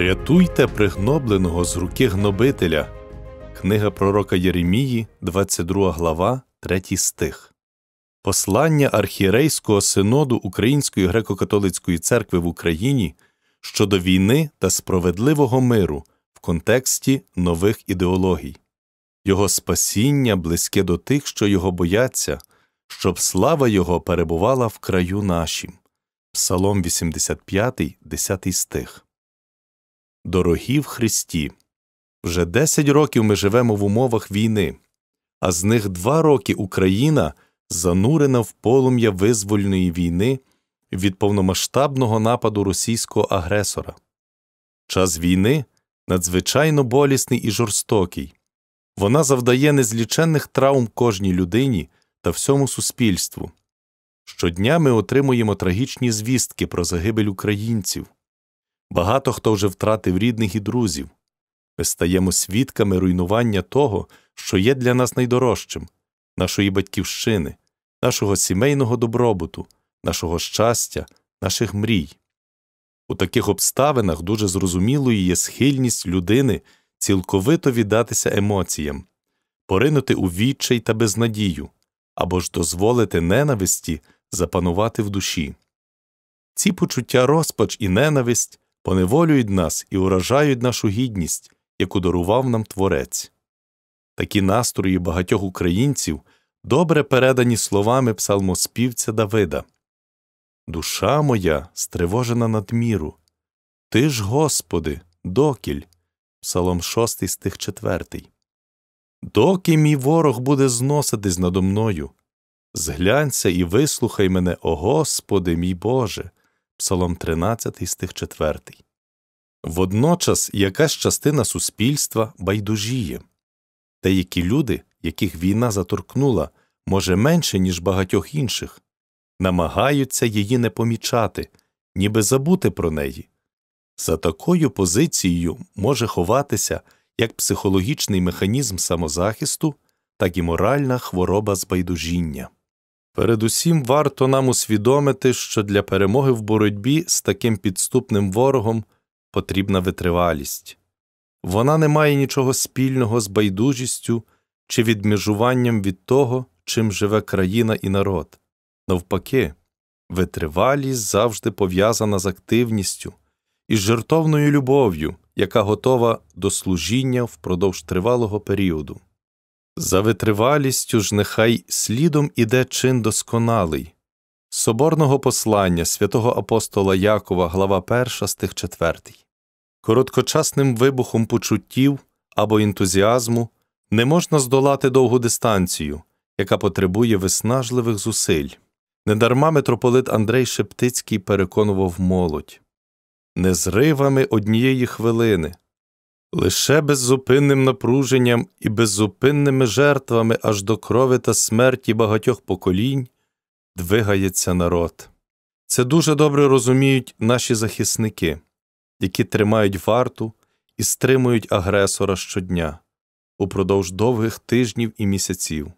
Рятуйте пригнобленого з руки гнобителя. Книга пророка Єремії, 22 глава, 3 стих. Послання архієрейського синоду Української греко-католицької церкви в Україні щодо війни та справедливого миру в контексті нових ідеологій, його спасіння близьке до тих, що його бояться, щоб слава Його перебувала в краю нашім. Псалом 85, 10 стих дорогі в Христі. Вже 10 років ми живемо в умовах війни, а з них два роки Україна занурена в полум'я визвольної війни від повномасштабного нападу російського агресора. Час війни надзвичайно болісний і жорстокий. Вона завдає незліченних травм кожній людині та всьому суспільству. Щодня ми отримуємо трагічні звістки про загибель українців. Багато хто вже втратив рідних і друзів. Ми стаємо свідками руйнування того, що є для нас найдорожчим, нашої батьківщини, нашого сімейного добробуту, нашого щастя, наших мрій. У таких обставинах дуже зрозумілою є схильність людини цілковито віддатися емоціям, поринути у відчай та безнадію або ж дозволити ненависті запанувати в душі. Ці почуття розпач і ненависть поневолюють нас і уражають нашу гідність, яку дарував нам Творець. Такі настрої багатьох українців добре передані словами псалмоспівця Давида Душа моя стривожена надміру, Ти ж, Господи, докіль. Псалом 6 стих 4. Доки мій ворог буде зноситись надо мною, зглянься і вислухай мене, о Господи, мій Боже. Псалом 13, стих 4. Водночас якась частина суспільства байдужіє, деякі люди, яких війна заторкнула, може менше, ніж багатьох інших, намагаються її не помічати, ніби забути про неї. За такою позицією може ховатися як психологічний механізм самозахисту, так і моральна хвороба збайдужіння. Передусім варто нам усвідомити, що для перемоги в боротьбі з таким підступним ворогом потрібна витривалість вона не має нічого спільного з байдужістю чи відмежуванням від того, чим живе країна і народ. Навпаки, витривалість завжди пов'язана з активністю і з жертовною любов'ю, яка готова до служіння впродовж тривалого періоду. За витривалістю ж нехай слідом іде чин досконалий. Соборного послання святого апостола Якова, глава 1, стих 4. Короткочасним вибухом почуттів або ентузіазму не можна здолати довгу дистанцію, яка потребує виснажливих зусиль. Недарма митрополит Андрей Шептицький переконував молодь Не зривами однієї хвилини, Лише беззупинним напруженням і беззупинними жертвами аж до крови та смерті багатьох поколінь двигається народ. Це дуже добре розуміють наші захисники, які тримають варту і стримують агресора щодня упродовж довгих тижнів і місяців.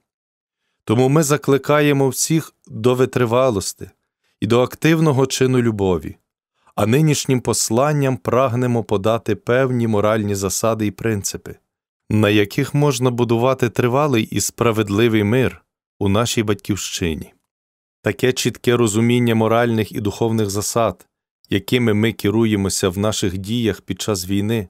Тому ми закликаємо всіх до витривалости і до активного чину любові, а нинішнім посланням прагнемо подати певні моральні засади і принципи, на яких можна будувати тривалий і справедливий мир у нашій батьківщині. Таке чітке розуміння моральних і духовних засад, якими ми керуємося в наших діях під час війни,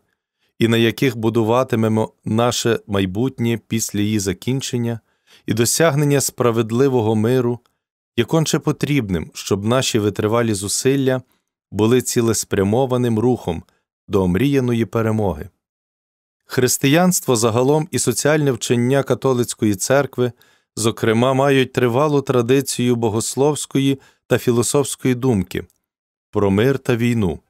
і на яких будуватимемо наше майбутнє після її закінчення і досягнення справедливого миру, є конче потрібним, щоб наші витривалі зусилля були цілеспрямованим рухом до омріяної перемоги. Християнство загалом і соціальне вчення католицької церкви, зокрема, мають тривалу традицію богословської та філософської думки про мир та війну,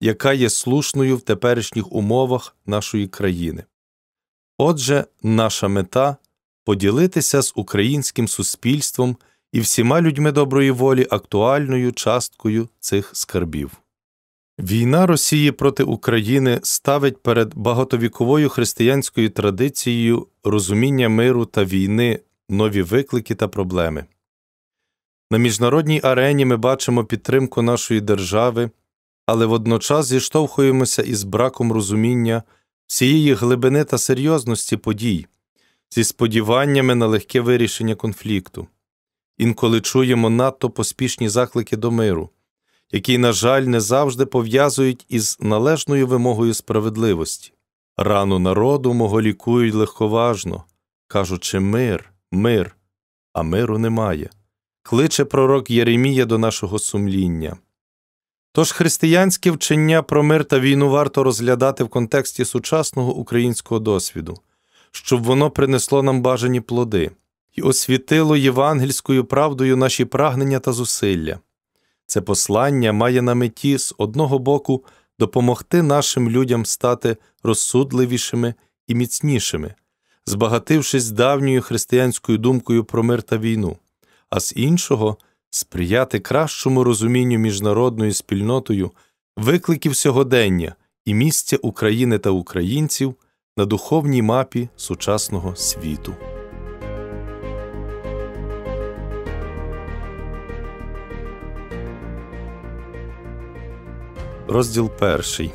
яка є слушною в теперішніх умовах нашої країни. Отже, наша мета поділитися з українським суспільством і всіма людьми доброї волі актуальною часткою цих скарбів. Війна Росії проти України ставить перед багатовіковою християнською традицією розуміння миру та війни нові виклики та проблеми. На міжнародній арені ми бачимо підтримку нашої держави, але водночас зіштовхуємося із браком розуміння всієї глибини та серйозності подій, зі сподіваннями на легке вирішення конфлікту інколи чуємо надто поспішні заклики до миру, які, на жаль, не завжди пов'язують із належною вимогою справедливості. Рану народу мого лікують легковажно, кажучи мир, мир, а миру немає. Кличе пророк Єремія до нашого сумління. Тож християнське вчення про мир та війну варто розглядати в контексті сучасного українського досвіду, щоб воно принесло нам бажані плоди і освітило євангельською правдою наші прагнення та зусилля. Це послання має на меті з одного боку допомогти нашим людям стати розсудливішими і міцнішими, збагатившись давньою християнською думкою про мир та війну, а з іншого сприяти кращому розумінню міжнародною спільнотою викликів сьогодення і місця України та українців на духовній мапі сучасного світу. Розділ перший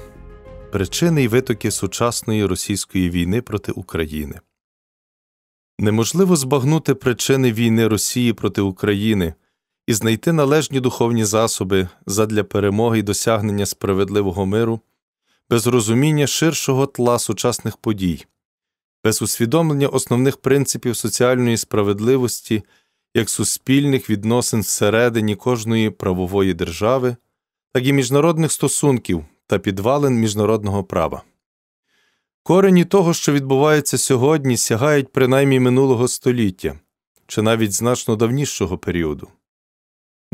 причини й витоки сучасної російської війни проти України неможливо збагнути причини війни Росії проти України і знайти належні духовні засоби задля перемоги і досягнення справедливого миру без розуміння ширшого тла сучасних подій, без усвідомлення основних принципів соціальної справедливості як суспільних відносин всередині кожної правової держави так і міжнародних стосунків та підвалин міжнародного права. Корені того, що відбувається сьогодні, сягають принаймні минулого століття чи навіть значно давнішого періоду.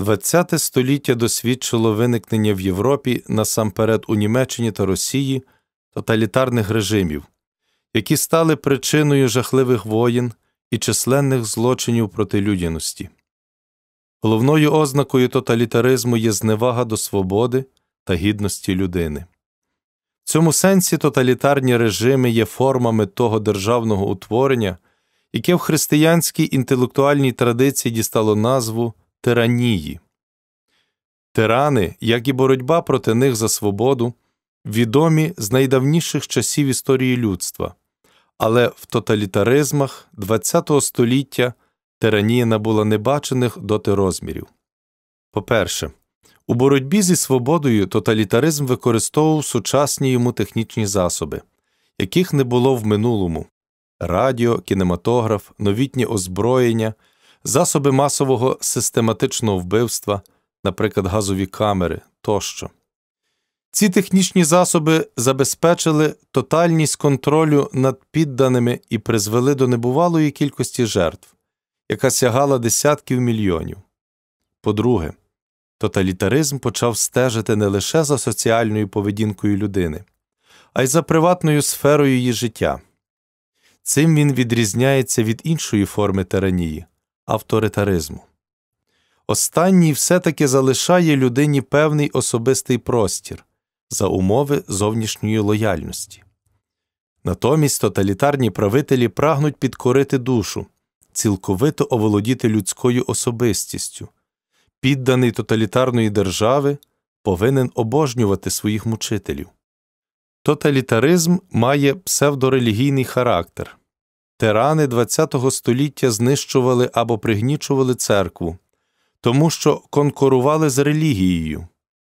ХХ століття досвідчило виникнення в Європі насамперед у Німеччині та Росії тоталітарних режимів, які стали причиною жахливих воєн і численних злочинів проти людяності. Головною ознакою тоталітаризму є зневага до свободи та гідності людини. В цьому сенсі тоталітарні режими є формами того державного утворення, яке в християнській інтелектуальній традиції дістало назву тиранії. Тирани, як і боротьба проти них за свободу, відомі з найдавніших часів історії людства, але в тоталітаризмах ХХ століття тиранія набула небачених доти розмірів. По перше, у боротьбі зі свободою тоталітаризм використовував сучасні йому технічні засоби, яких не було в минулому радіо, кінематограф, новітні озброєння, засоби масового систематичного вбивства, наприклад, газові камери тощо. Ці технічні засоби забезпечили тотальність контролю над підданими і призвели до небувалої кількості жертв яка сягала десятків мільйонів. По-друге, тоталітаризм почав стежити не лише за соціальною поведінкою людини, а й за приватною сферою її життя. Цим він відрізняється від іншої форми тиранії авторитаризму. Останній все таки залишає людині певний особистий простір за умови зовнішньої лояльності. Натомість тоталітарні правителі прагнуть підкорити душу, цілковито оволодіти людською особистістю, підданий тоталітарної держави повинен обожнювати своїх мучителів. Тоталітаризм має псевдорелігійний характер. Тирани ХХ століття знищували або пригнічували церкву, тому що конкурували з релігією,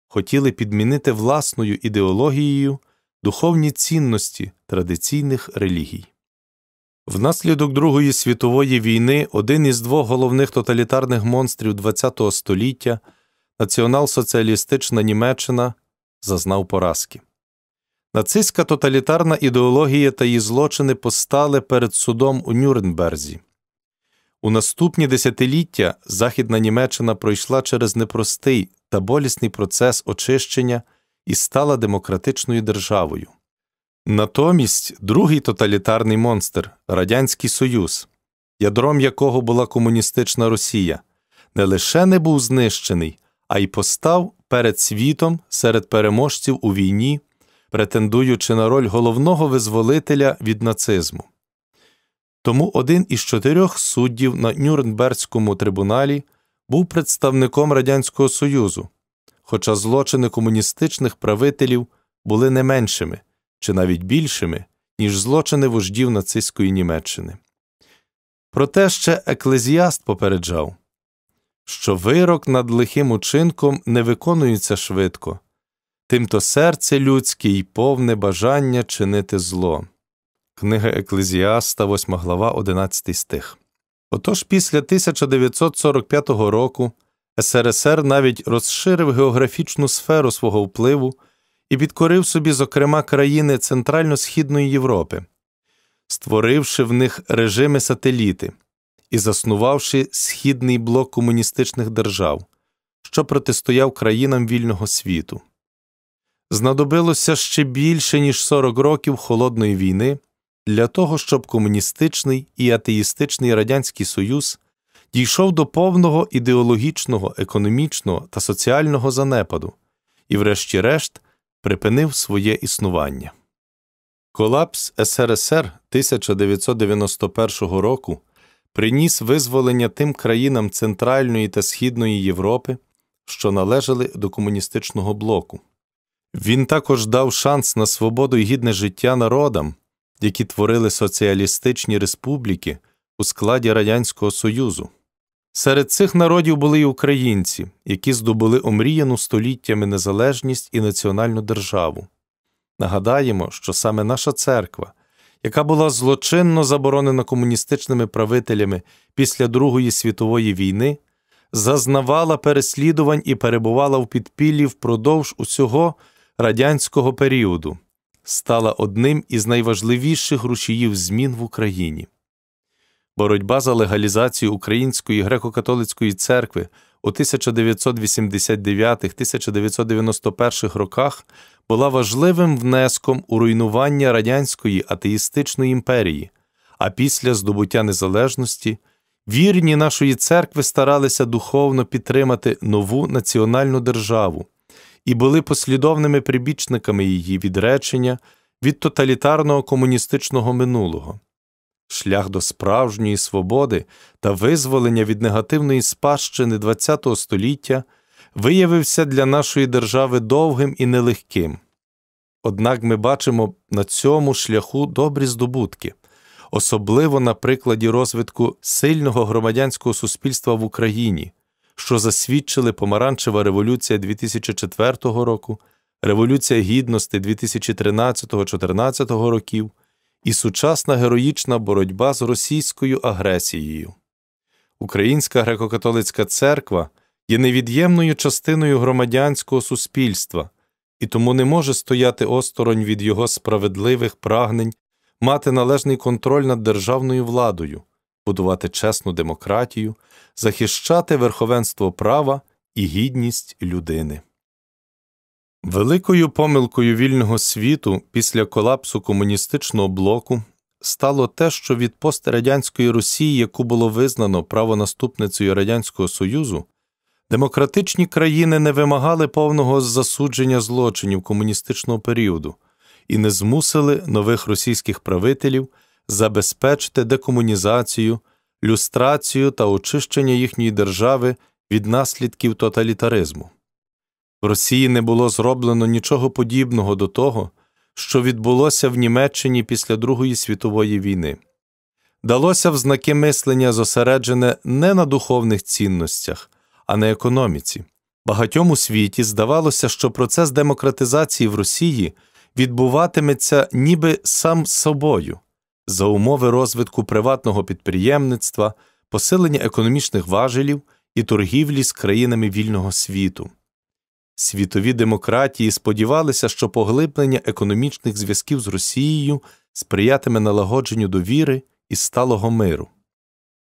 хотіли підмінити власною ідеологією духовні цінності традиційних релігій. Внаслідок Другої світової війни один із двох головних тоталітарних монстрів ХХ століття, націонал-соціалістична Німеччина, зазнав поразки. Нацистська тоталітарна ідеологія та її злочини постали перед судом у Нюрнберзі. У наступні десятиліття Західна Німеччина пройшла через непростий та болісний процес очищення і стала демократичною державою. Натомість другий тоталітарний монстр Радянський Союз, ядром якого була комуністична Росія, не лише не був знищений, а й постав перед світом серед переможців у війні, претендуючи на роль головного визволителя від нацизму. Тому один із чотирьох суддів на Нюрнберзькому трибуналі був представником Радянського Союзу, хоча злочини комуністичних правителів були не меншими чи навіть більшими, ніж злочини вождів нацистської Німеччини. Проте ще еклезіаст попереджав, що вирок над лихим учинком не виконується швидко, тимто серце людське й повне бажання чинити зло. Книга Еклезіаста, 8 глава, 11 стих. Отож, після 1945 року СРСР навіть розширив географічну сферу свого впливу і підкорив собі, зокрема, країни Центрально-Східної Європи, створивши в них режими сателіти і заснувавши східний блок комуністичних держав, що протистояв країнам вільного світу. Знадобилося ще більше ніж 40 років холодної війни для того, щоб комуністичний і атеїстичний Радянський Союз дійшов до повного ідеологічного, економічного та соціального занепаду і, врешті-решт, припинив своє існування. Колапс СРСР 1991 року приніс визволення тим країнам Центральної та Східної Європи, що належали до комуністичного блоку. Він також дав шанс на свободу і гідне життя народам, які творили соціалістичні республіки у складі Радянського Союзу. Серед цих народів були й українці, які здобули омріяну століттями незалежність і національну державу. Нагадаємо, що саме наша церква, яка була злочинно заборонена комуністичними правителями після Другої світової війни, зазнавала переслідувань і перебувала в підпіллі впродовж усього радянського періоду, стала одним із найважливіших рушіїв змін в Україні боротьба за легалізацію Української греко-католицької церкви у 1989-1991 роках була важливим внеском у руйнування радянської атеїстичної імперії, а після здобуття незалежності. Вірні нашої церкви старалися духовно підтримати нову національну державу і були послідовними прибічниками її відречення від тоталітарного комуністичного минулого шлях до справжньої свободи та визволення від негативної спадщини ХХ століття виявився для нашої держави довгим і нелегким. Однак ми бачимо на цьому шляху добрі здобутки, особливо на прикладі розвитку сильного громадянського суспільства в Україні, що засвідчили Помаранчева революція 2004 року, Революція Гідності 2013 2014 років і сучасна героїчна боротьба з російською агресією. Українська греко-католицька церква є невід'ємною частиною громадянського суспільства і тому не може стояти осторонь від його справедливих прагнень мати належний контроль над державною владою, будувати чесну демократію, захищати верховенство права і гідність людини. Великою помилкою вільного світу після колапсу комуністичного блоку стало те, що від пострадянської Росії, яку було визнано правонаступницею Радянського Союзу, демократичні країни не вимагали повного засудження злочинів комуністичного періоду і не змусили нових російських правителів забезпечити декомунізацію, люстрацію та очищення їхньої держави від наслідків тоталітаризму. В Росії не було зроблено нічого подібного до того, що відбулося в Німеччині після Другої світової війни. Далося в знаки мислення зосереджене не на духовних цінностях, а на економіці. Багатьом у світі здавалося, що процес демократизації в Росії відбуватиметься ніби сам собою за умови розвитку приватного підприємництва, посилення економічних важелів і торгівлі з країнами вільного світу. Світові демократії сподівалися, що поглиблення економічних зв'язків з Росією сприятиме налагодженню довіри і сталого миру.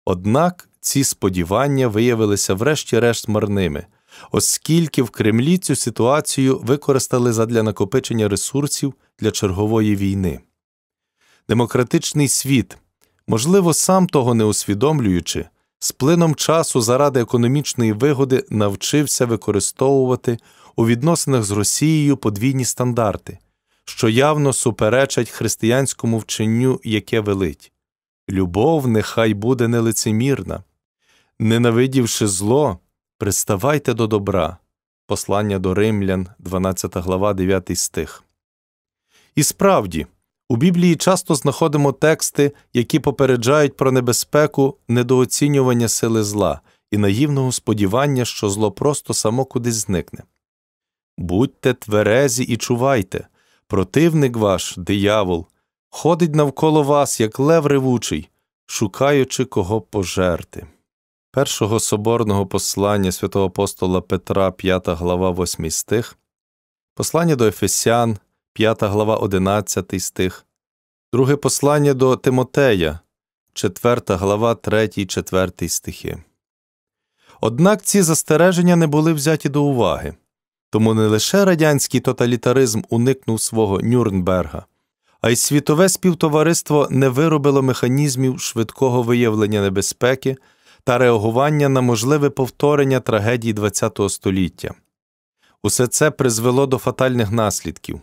Однак ці сподівання виявилися врешті-решт марними, оскільки в Кремлі цю ситуацію використали задля накопичення ресурсів для чергової війни. Демократичний світ, можливо, сам того не усвідомлюючи, з плином часу заради економічної вигоди навчився використовувати у відносинах з Росією подвійні стандарти, що явно суперечать християнському вченню, яке велить. Любов нехай буде нелицемірна. Ненавидівши зло, приставайте до добра. Послання до Римлян, 12 глава, 9 стих. І справді, у Біблії часто знаходимо тексти, які попереджають про небезпеку недооцінювання сили зла і наївного сподівання, що зло просто само кудись зникне. Будьте тверезі і чувайте, противник ваш, диявол, ходить навколо вас, як лев ревучий, шукаючи кого пожерти. Першого соборного послання святого апостола Петра, 5 глава, 8 стих, послання до Ефесян. 5 глава 11 стих, друге послання до Тимотея, 4 глава 3, 4 стихи. Однак ці застереження не були взяті до уваги, тому не лише радянський тоталітаризм уникнув свого Нюрнберга, а й світове співтовариство не виробило механізмів швидкого виявлення небезпеки та реагування на можливе повторення трагедії ХХ століття. Усе це призвело до фатальних наслідків.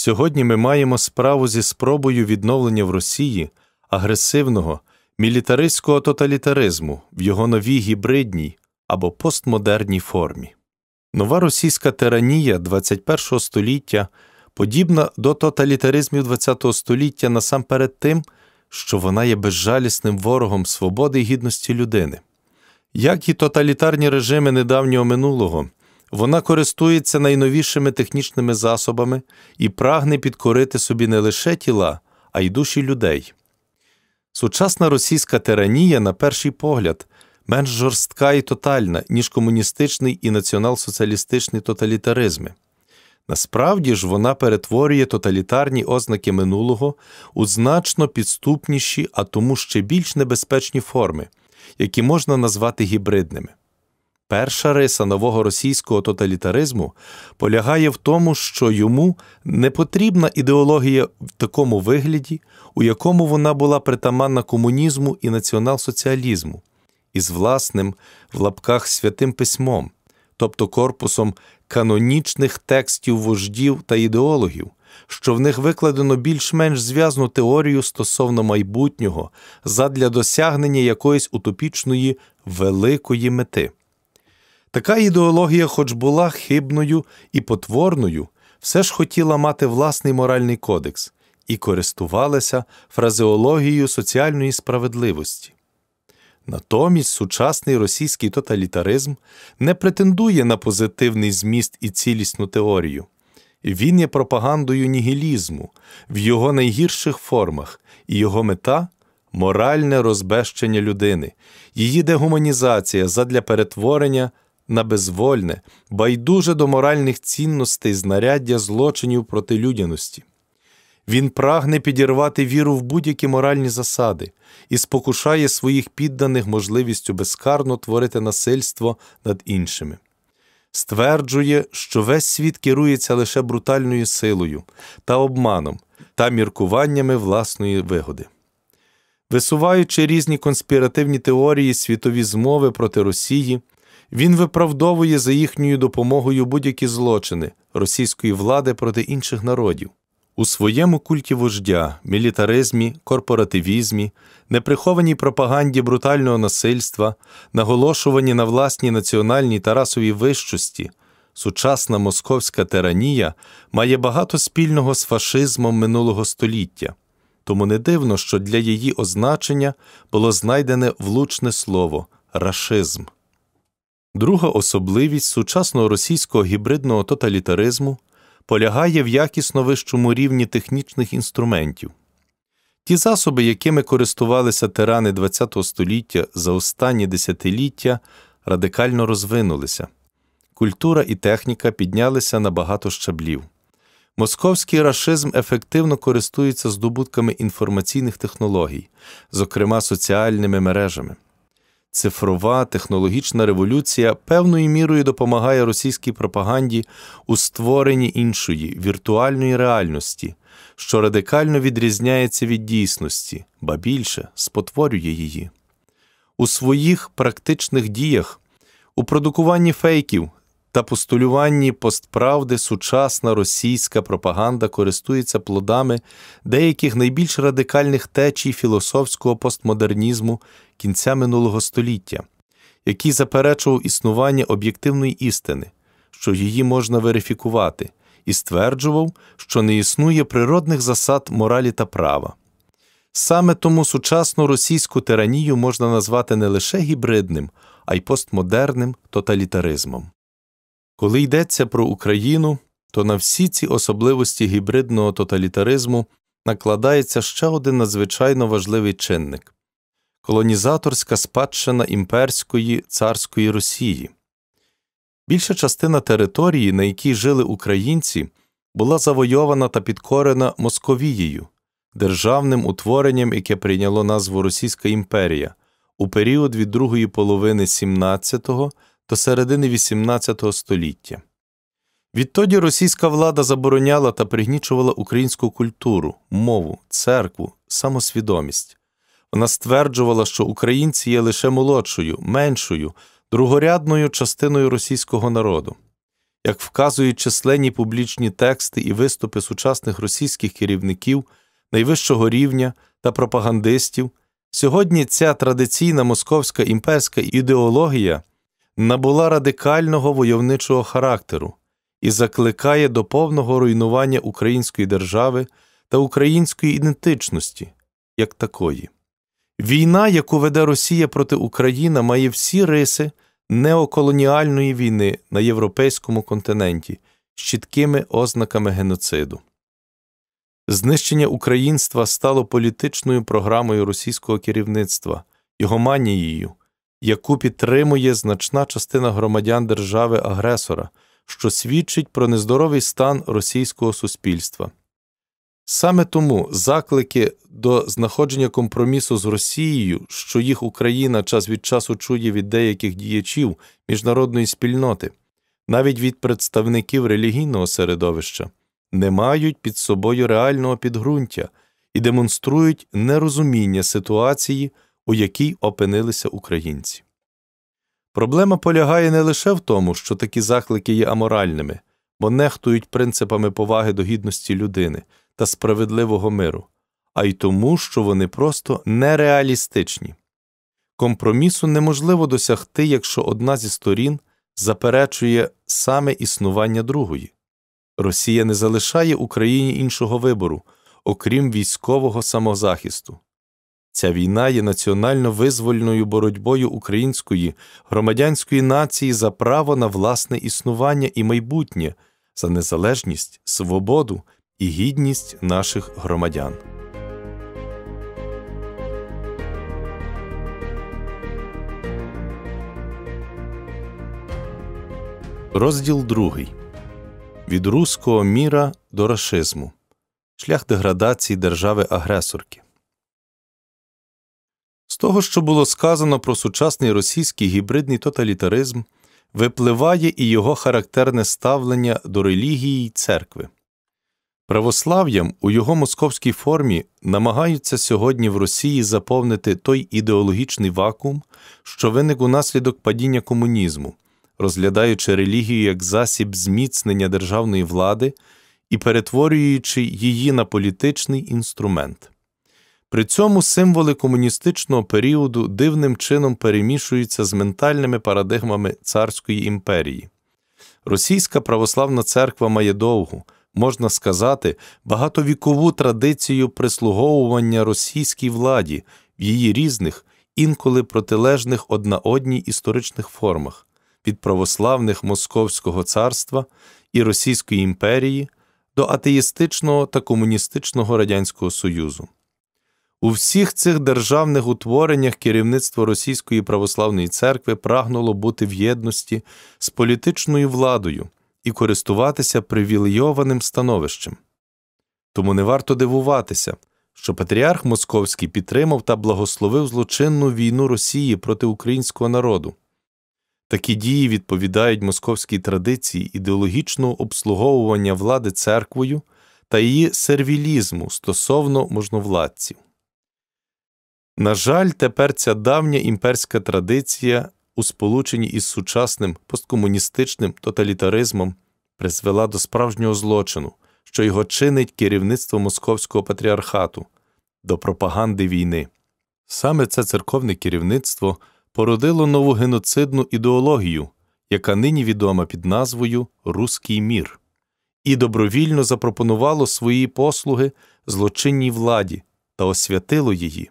Сьогодні ми маємо справу зі спробою відновлення в Росії агресивного мілітаристського тоталітаризму в його новій гібридній або постмодерній формі. Нова російська тиранія 21 століття подібна до тоталітаризмів ХХ століття насамперед тим, що вона є безжалісним ворогом свободи і гідності людини. Як і тоталітарні режими недавнього минулого, вона користується найновішими технічними засобами і прагне підкорити собі не лише тіла, а й душі людей. Сучасна російська тиранія, на перший погляд, менш жорстка і тотальна, ніж комуністичний і націонал-соціалістичний тоталітаризми. Насправді ж вона перетворює тоталітарні ознаки минулого у значно підступніші, а тому ще більш небезпечні форми, які можна назвати гібридними. Перша риса нового російського тоталітаризму полягає в тому, що йому не потрібна ідеологія в такому вигляді, у якому вона була притаманна комунізму і націонал-соціалізму, із власним в лапках святим письмом, тобто корпусом канонічних текстів вождів та ідеологів, що в них викладено більш-менш зв'язну теорію стосовно майбутнього задля досягнення якоїсь утопічної великої мети. Така ідеологія, хоч була хибною і потворною, все ж хотіла мати власний моральний кодекс і користувалася фразеологією соціальної справедливості. Натомість сучасний російський тоталітаризм не претендує на позитивний зміст і цілісну теорію. Він є пропагандою нігілізму в його найгірших формах, і його мета моральне розбещення людини, її дегуманізація задля перетворення на безвольне, байдуже до моральних цінностей знаряддя злочинів проти людяності. Він прагне підірвати віру в будь-які моральні засади і спокушає своїх підданих можливістю безкарно творити насильство над іншими. Стверджує, що весь світ керується лише брутальною силою та обманом та міркуваннями власної вигоди. Висуваючи різні конспіративні теорії світові змови проти Росії, він виправдовує за їхньою допомогою будь-які злочини російської влади проти інших народів. У своєму культі вождя, мілітаризмі, корпоративізмі, неприхованій пропаганді брутального насильства, наголошуванні на власній національній та расовій вищості, сучасна московська тиранія має багато спільного з фашизмом минулого століття, тому не дивно, що для її означення було знайдене влучне слово рашизм. Друга особливість сучасного російського гібридного тоталітаризму полягає в якісно вищому рівні технічних інструментів. Ті засоби, якими користувалися тирани ХХ століття за останні десятиліття, радикально розвинулися. Культура і техніка піднялися на багато щаблів. Московський рашизм ефективно користується здобутками інформаційних технологій, зокрема соціальними мережами. Цифрова технологічна революція певною мірою допомагає російській пропаганді у створенні іншої віртуальної реальності, що радикально відрізняється від дійсності, ба більше спотворює її. У своїх практичних діях, у продукуванні фейків та постулюванні постправди сучасна російська пропаганда користується плодами деяких найбільш радикальних течій філософського постмодернізму кінця минулого століття, який заперечував існування об'єктивної істини, що її можна верифікувати, і стверджував, що не існує природних засад моралі та права. Саме тому сучасну російську тиранію можна назвати не лише гібридним, а й постмодерним тоталітаризмом. Коли йдеться про Україну, то на всі ці особливості гібридного тоталітаризму накладається ще один надзвичайно важливий чинник колонізаторська спадщина імперської царської Росії. Більша частина території, на якій жили українці, була завойована та підкорена Московією, державним утворенням, яке прийняло назву Російська імперія у період від другої половини XVII до середини XVIII століття. Відтоді російська влада забороняла та пригнічувала українську культуру, мову, церкву, самосвідомість. Вона стверджувала, що українці є лише молодшою, меншою, другорядною частиною російського народу. Як вказують численні публічні тексти і виступи сучасних російських керівників найвищого рівня та пропагандистів, сьогодні ця традиційна московська імперська ідеологія набула радикального войовничого характеру і закликає до повного руйнування української держави та української ідентичності як такої. Війна, яку веде Росія проти України, має всі риси неоколоніальної війни на європейському континенті з чіткими ознаками геноциду. Знищення українства стало політичною програмою російського керівництва, його манією, яку підтримує значна частина громадян держави агресора, що свідчить про нездоровий стан російського суспільства. Саме тому заклики до знаходження компромісу з Росією, що їх Україна час від часу чує від деяких діячів міжнародної спільноти, навіть від представників релігійного середовища, не мають під собою реального підґрунтя і демонструють нерозуміння ситуації, у якій опинилися українці. Проблема полягає не лише в тому, що такі заклики є аморальними, бо нехтують принципами поваги до гідності людини та справедливого миру, а й тому, що вони просто нереалістичні. Компромісу неможливо досягти, якщо одна зі сторін заперечує саме існування другої. Росія не залишає Україні іншого вибору, окрім військового самозахисту. Ця війна є національно визвольною боротьбою української громадянської нації за право на власне існування і майбутнє, за незалежність, свободу і гідність наших громадян. Розділ 2. Від руського міра до расизму. Шлях деградації держави агресорки. З того, що було сказано про сучасний російський гібридний тоталітаризм, випливає і його характерне ставлення до релігії й церкви. Православ'ям у його московській формі намагаються сьогодні в Росії заповнити той ідеологічний вакуум, що виник унаслідок падіння комунізму, розглядаючи релігію як засіб зміцнення державної влади і перетворюючи її на політичний інструмент. При цьому символи комуністичного періоду дивним чином перемішуються з ментальними парадигмами царської імперії. Російська православна церква має довгу можна сказати, багатовікову традицію прислуговування російській владі в її різних, інколи протилежних одна одній історичних формах від православних Московського царства і Російської імперії до атеїстичного та комуністичного Радянського Союзу. У всіх цих державних утвореннях керівництво Російської православної церкви прагнуло бути в єдності з політичною владою, і користуватися привілейованим становищем. Тому не варто дивуватися, що патріарх Московський підтримав та благословив злочинну війну Росії проти українського народу. Такі дії відповідають московській традиції ідеологічного обслуговування влади церквою та її сервілізму стосовно можновладців. На жаль, тепер ця давня імперська традиція у сполученні із сучасним посткомуністичним тоталітаризмом призвела до справжнього злочину, що його чинить керівництво московського патріархату, до пропаганди війни. Саме це церковне керівництво породило нову геноцидну ідеологію, яка нині відома під назвою Руський мір, і добровільно запропонувало свої послуги злочинній владі та освятило її.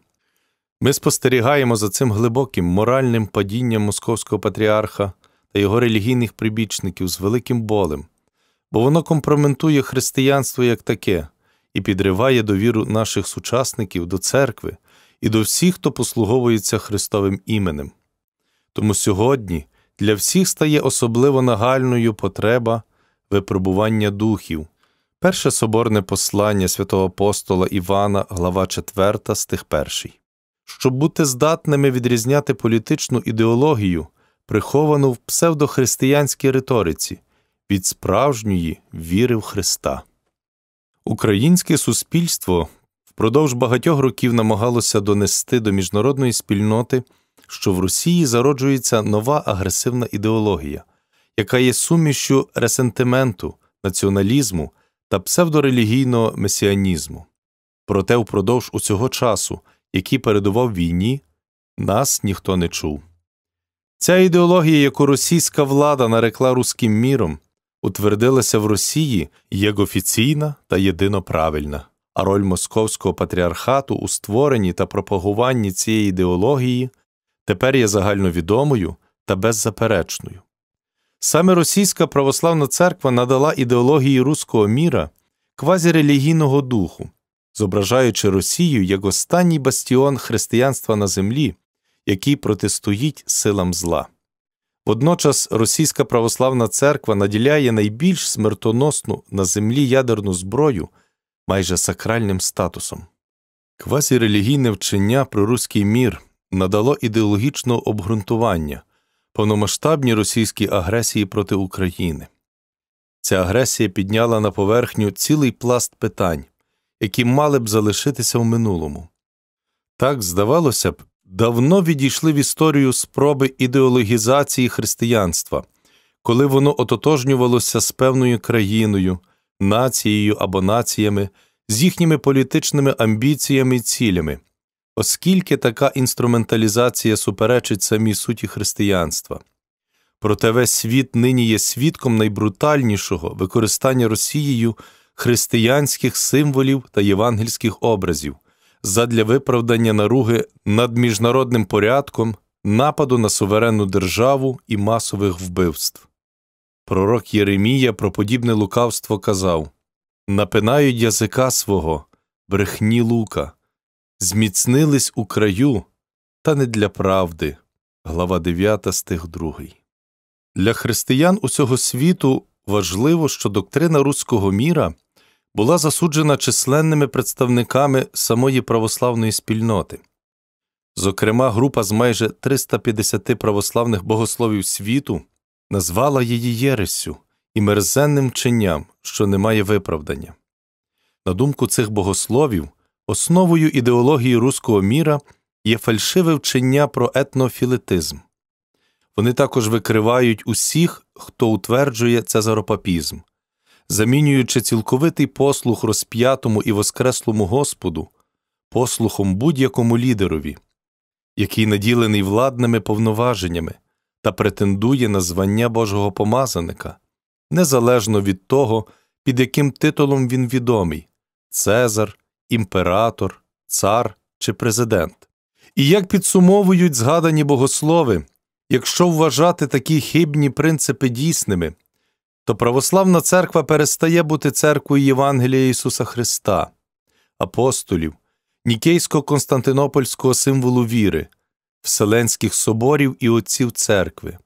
Ми спостерігаємо за цим глибоким моральним падінням московського патріарха та його релігійних прибічників з великим болем, бо воно компроментує християнство як таке і підриває довіру наших сучасників до церкви і до всіх, хто послуговується Христовим іменем. Тому сьогодні для всіх стає особливо нагальною потреба випробування духів. Перше соборне послання святого апостола Івана, глава 4, стих 1 щоб бути здатними відрізняти політичну ідеологію, приховану в псевдохристиянській риториці від справжньої віри в Христа. Українське суспільство впродовж багатьох років намагалося донести до міжнародної спільноти, що в Росії зароджується нова агресивна ідеологія, яка є сумішю ресентименту, націоналізму та псевдорелігійного месіанізму. Проте, впродовж усього часу який передував війні, нас ніхто не чув. Ця ідеологія, яку російська влада нарекла руським міром, утвердилася в Росії як офіційна та єдиноправильна, а роль московського патріархату у створенні та пропагуванні цієї ідеології тепер є загальновідомою та беззаперечною. Саме Російська православна церква надала ідеології руського міра квазірелігійного духу, зображаючи Росію як останній бастіон християнства на землі, який протистоїть силам зла. Водночас Російська православна церква наділяє найбільш смертоносну на землі ядерну зброю майже сакральним статусом. Квазірелігійне вчення про руський мір надало ідеологічне обґрунтування повномасштабні російські агресії проти України. Ця агресія підняла на поверхню цілий пласт питань які мали б залишитися в минулому. Так, здавалося б, давно відійшли в історію спроби ідеологізації християнства, коли воно ототожнювалося з певною країною, нацією або націями, з їхніми політичними амбіціями і цілями, оскільки така інструменталізація суперечить самій суті християнства. Проте весь світ нині є свідком найбрутальнішого використання Росією християнських символів та євангельських образів, задля виправдання наруги над міжнародним порядком, нападу на суверенну державу і масових вбивств. Пророк Єремія про подібне лукавство казав Напинають язика свого, брехні лука, зміцнились у краю, та не для правди. Глава 9 стих 2. Для християн усього світу важливо, що доктрина руського міра була засуджена численними представниками самої православної спільноти. Зокрема, група з майже 350 православних богословів світу назвала її Єресю і мерзенним вченням, що не має виправдання. На думку цих богословів, основою ідеології руського міра є фальшиве вчення про етнофілетизм. Вони також викривають усіх, хто утверджує цезаропапізм – замінюючи цілковитий послух розп'ятому і воскреслому Господу, послухом будь-якому лідерові, який наділений владними повноваженнями та претендує на звання Божого помазаника, незалежно від того, під яким титулом він відомий Цезар, імператор, цар чи президент. І як підсумовують згадані богослови, якщо вважати такі хибні принципи дійсними, то православна церква перестає бути церквою Євангелія Ісуса Христа, апостолів, Нікейсько-Константинопольського символу віри, Вселенських соборів і отців церкви.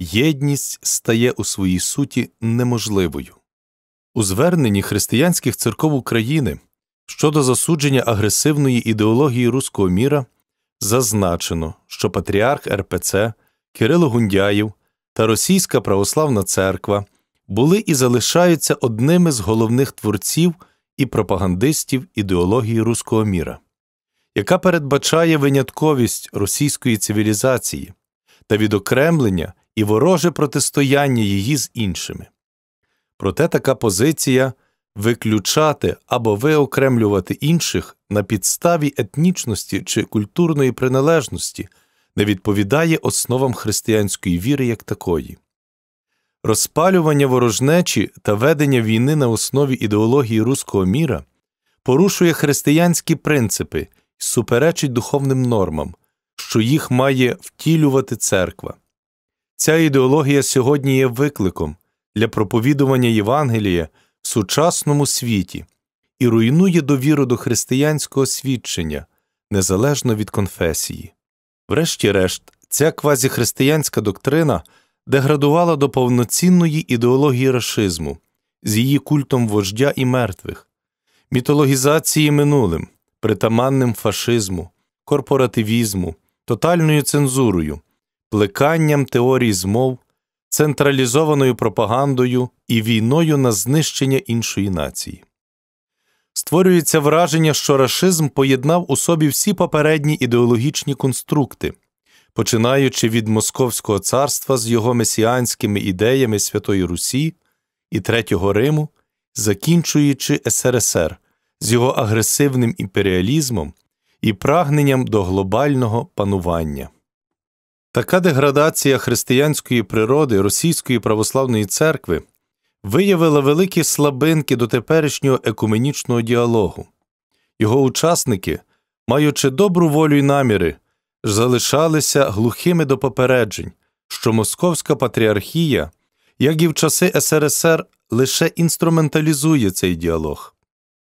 Єдність стає у своїй суті неможливою. У зверненні християнських церков України щодо засудження агресивної ідеології руського міра зазначено, що патріарх РПЦ Кирило Гундяєв та Російська Православна Церква були і залишаються одними з головних творців і пропагандистів ідеології руського міра, яка передбачає винятковість російської цивілізації та відокремлення і вороже протистояння її з іншими. Проте така позиція виключати або виокремлювати інших на підставі етнічності чи культурної приналежності не відповідає основам християнської віри як такої розпалювання ворожнечі та ведення війни на основі ідеології руського міра порушує християнські принципи і суперечить духовним нормам, що їх має втілювати церква. Ця ідеологія сьогодні є викликом для проповідування Євангелія в сучасному світі і руйнує довіру до християнського свідчення незалежно від конфесії. Врешті-решт, ця квазіхристиянська доктрина деградувала до повноцінної ідеології рашизму, з її культом вождя і мертвих, мітологізації минулим, притаманним фашизму, корпоративізму, тотальною цензурою, плеканням теорій змов, централізованою пропагандою і війною на знищення іншої нації. Створюється враження, що рашизм поєднав у собі всі попередні ідеологічні конструкти починаючи від Московського царства з його месіанськими ідеями Святої Русі і Третього Риму, закінчуючи СРСР з його агресивним імперіалізмом і прагненням до глобального панування. Така деградація християнської природи Російської православної церкви виявила великі слабинки до теперішнього екуменічного діалогу. Його учасники, маючи добру волю й наміри, залишалися глухими до попереджень, що Московська патріархія, як і в часи СРСР, лише інструменталізує цей діалог.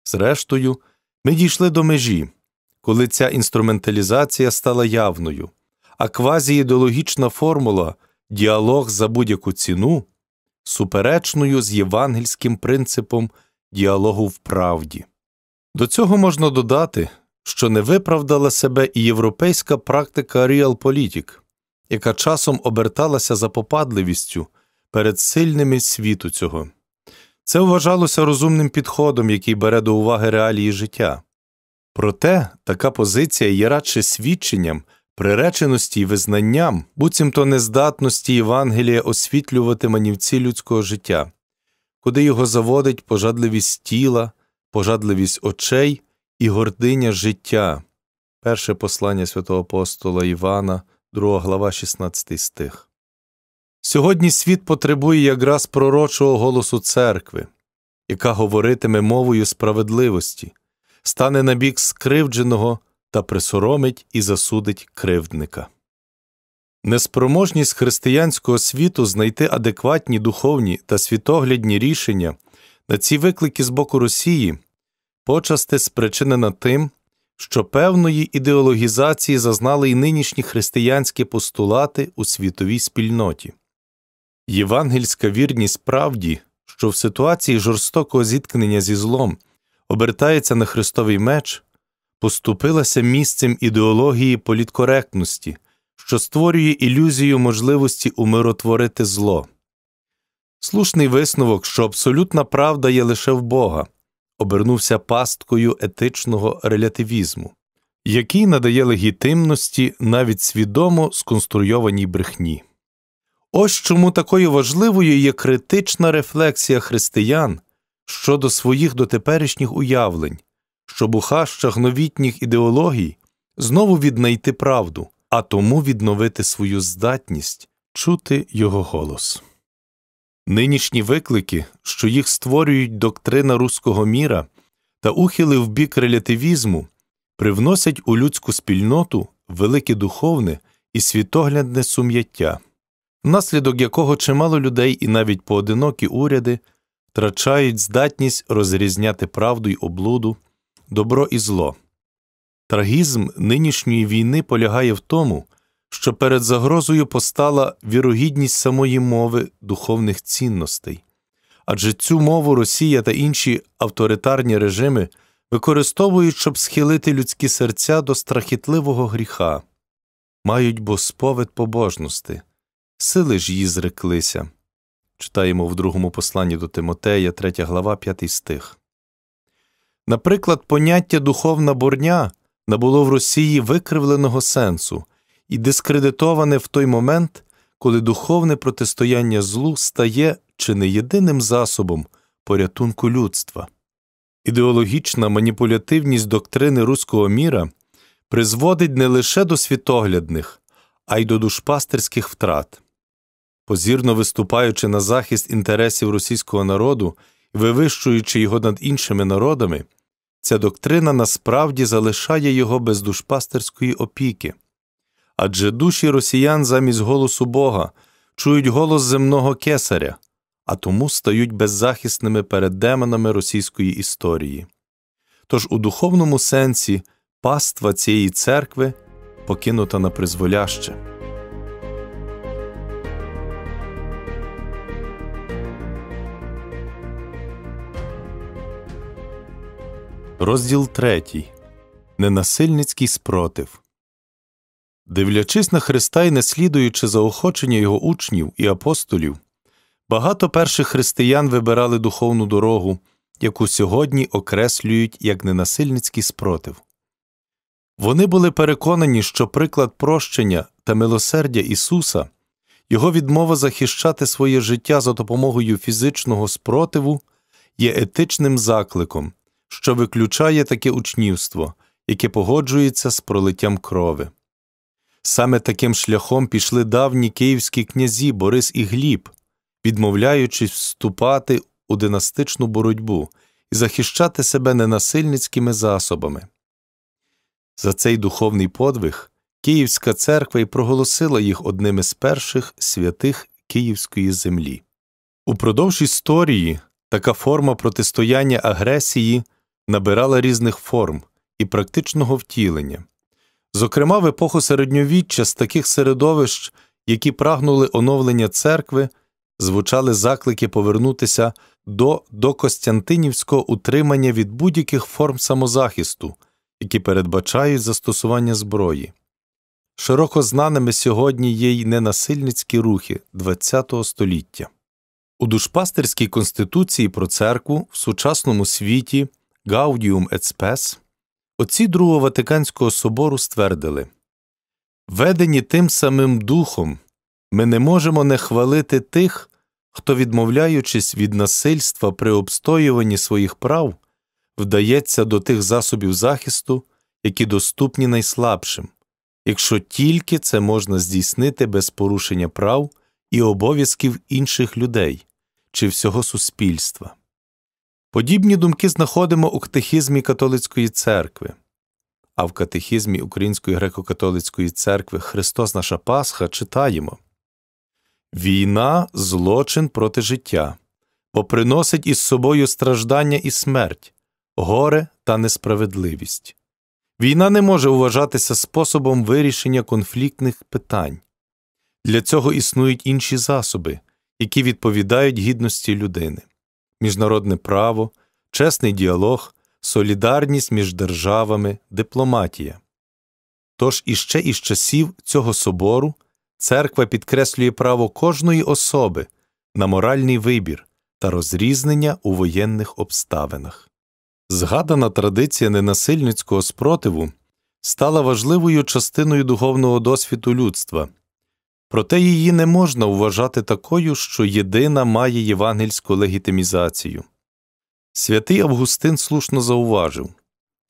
Зрештою, ми дійшли до межі, коли ця інструменталізація стала явною, а квазіідеологічна формула діалог за будь-яку ціну суперечною з євангельським принципом діалогу в правді. До цього можна додати, що не виправдала себе і європейська практика ріалполітік, яка часом оберталася за попадливістю перед сильними світу цього. Це вважалося розумним підходом, який бере до уваги реалії життя. Проте така позиція є радше свідченням приреченості й визнанням, буцімто нездатності Євангелія освітлювати манівці людського життя, куди його заводить пожадливість тіла, пожадливість очей і гординя життя. Перше послання святого апостола Івана, 2 глава, 16 стих. Сьогодні світ потребує якраз пророчого голосу церкви, яка говоритиме мовою справедливості, стане на бік скривдженого та присоромить і засудить кривдника. Неспроможність християнського світу знайти адекватні духовні та світоглядні рішення на ці виклики з боку Росії почасти спричинена тим, що певної ідеологізації зазнали й нинішні християнські постулати у світовій спільноті. Євангельська вірність правді, що в ситуації жорстокого зіткнення зі злом обертається на христовий меч, поступилася місцем ідеології політкоректності, що створює ілюзію можливості умиротворити зло. Слушний висновок, що абсолютна правда є лише в Бога обернувся пасткою етичного релятивізму, який надає легітимності навіть свідомо сконструйованій брехні. Ось чому такою важливою є критична рефлексія християн щодо своїх дотеперішніх уявлень, щоб у хащах новітніх ідеологій знову віднайти правду, а тому відновити свою здатність чути його голос. Нинішні виклики, що їх створюють доктрина руського міра та ухили в бік релятивізму, привносять у людську спільноту велике духовне і світоглядне сум'яття, внаслідок якого чимало людей і навіть поодинокі уряди втрачають здатність розрізняти правду й облуду, добро і зло. Трагізм нинішньої війни полягає в тому, що перед загрозою постала вірогідність самої мови духовних цінностей, адже цю мову Росія та інші авторитарні режими використовують, щоб схилити людські серця до страхітливого гріха, мають бо сповід побожності, сили ж її зреклися. Читаємо в другому посланні до Тимотея, 3 глава, 5 стих. Наприклад, поняття духовна борня набуло в Росії викривленого сенсу і дискредитоване в той момент, коли духовне протистояння злу стає чи не єдиним засобом порятунку людства. Ідеологічна маніпулятивність доктрини руського міра призводить не лише до світоглядних, а й до душпастерських втрат. Позірно виступаючи на захист інтересів російського народу і вивищуючи його над іншими народами, ця доктрина насправді залишає його без душпастерської опіки адже душі росіян замість голосу Бога чують голос земного кесаря, а тому стають беззахисними перед демонами російської історії. Тож у духовному сенсі паства цієї церкви покинута на призволяще. Розділ третій Ненасильницький спротив Дивлячись на Христа і наслідуючи заохочення його учнів і апостолів, багато перших християн вибирали духовну дорогу, яку сьогодні окреслюють як ненасильницький спротив. Вони були переконані, що приклад прощення та милосердя Ісуса, Його відмова захищати своє життя за допомогою фізичного спротиву є етичним закликом, що виключає таке учнівство, яке погоджується з пролиттям крови. Саме таким шляхом пішли давні київські князі Борис і Гліб, відмовляючись вступати у династичну боротьбу і захищати себе ненасильницькими засобами. За цей духовний подвиг Київська церква й проголосила їх одними з перших святих Київської землі. Упродовж історії така форма протистояння агресії набирала різних форм і практичного втілення. Зокрема, в епоху середньовіччя з таких середовищ, які прагнули оновлення церкви, звучали заклики повернутися до докостянтинівського утримання від будь-яких форм самозахисту, які передбачають застосування зброї. Широко знаними сьогодні є й ненасильницькі рухи ХХ століття. У душпастерській конституції про церкву в сучасному світі Gaudium et Отці Другого Ватиканського собору ствердили Ведені тим самим духом ми не можемо не хвалити тих, хто, відмовляючись від насильства при обстоюванні своїх прав, вдається до тих засобів захисту, які доступні найслабшим, якщо тільки це можна здійснити без порушення прав і обов'язків інших людей чи всього суспільства. Подібні думки знаходимо у катехізмі католицької церкви. А в катехізмі Української греко-католицької церкви Христос наша Пасха читаємо Війна злочин проти життя, бо приносить із собою страждання і смерть, горе та несправедливість. Війна не може вважатися способом вирішення конфліктних питань. Для цього існують інші засоби, які відповідають гідності людини міжнародне право, чесний діалог, солідарність між державами, дипломатія. Тож іще із часів цього собору церква підкреслює право кожної особи на моральний вибір та розрізнення у воєнних обставинах. Згадана традиція ненасильницького спротиву стала важливою частиною духовного досвіду людства. Проте її не можна вважати такою, що єдина має євангельську легітимізацію. Святий Августин слушно зауважив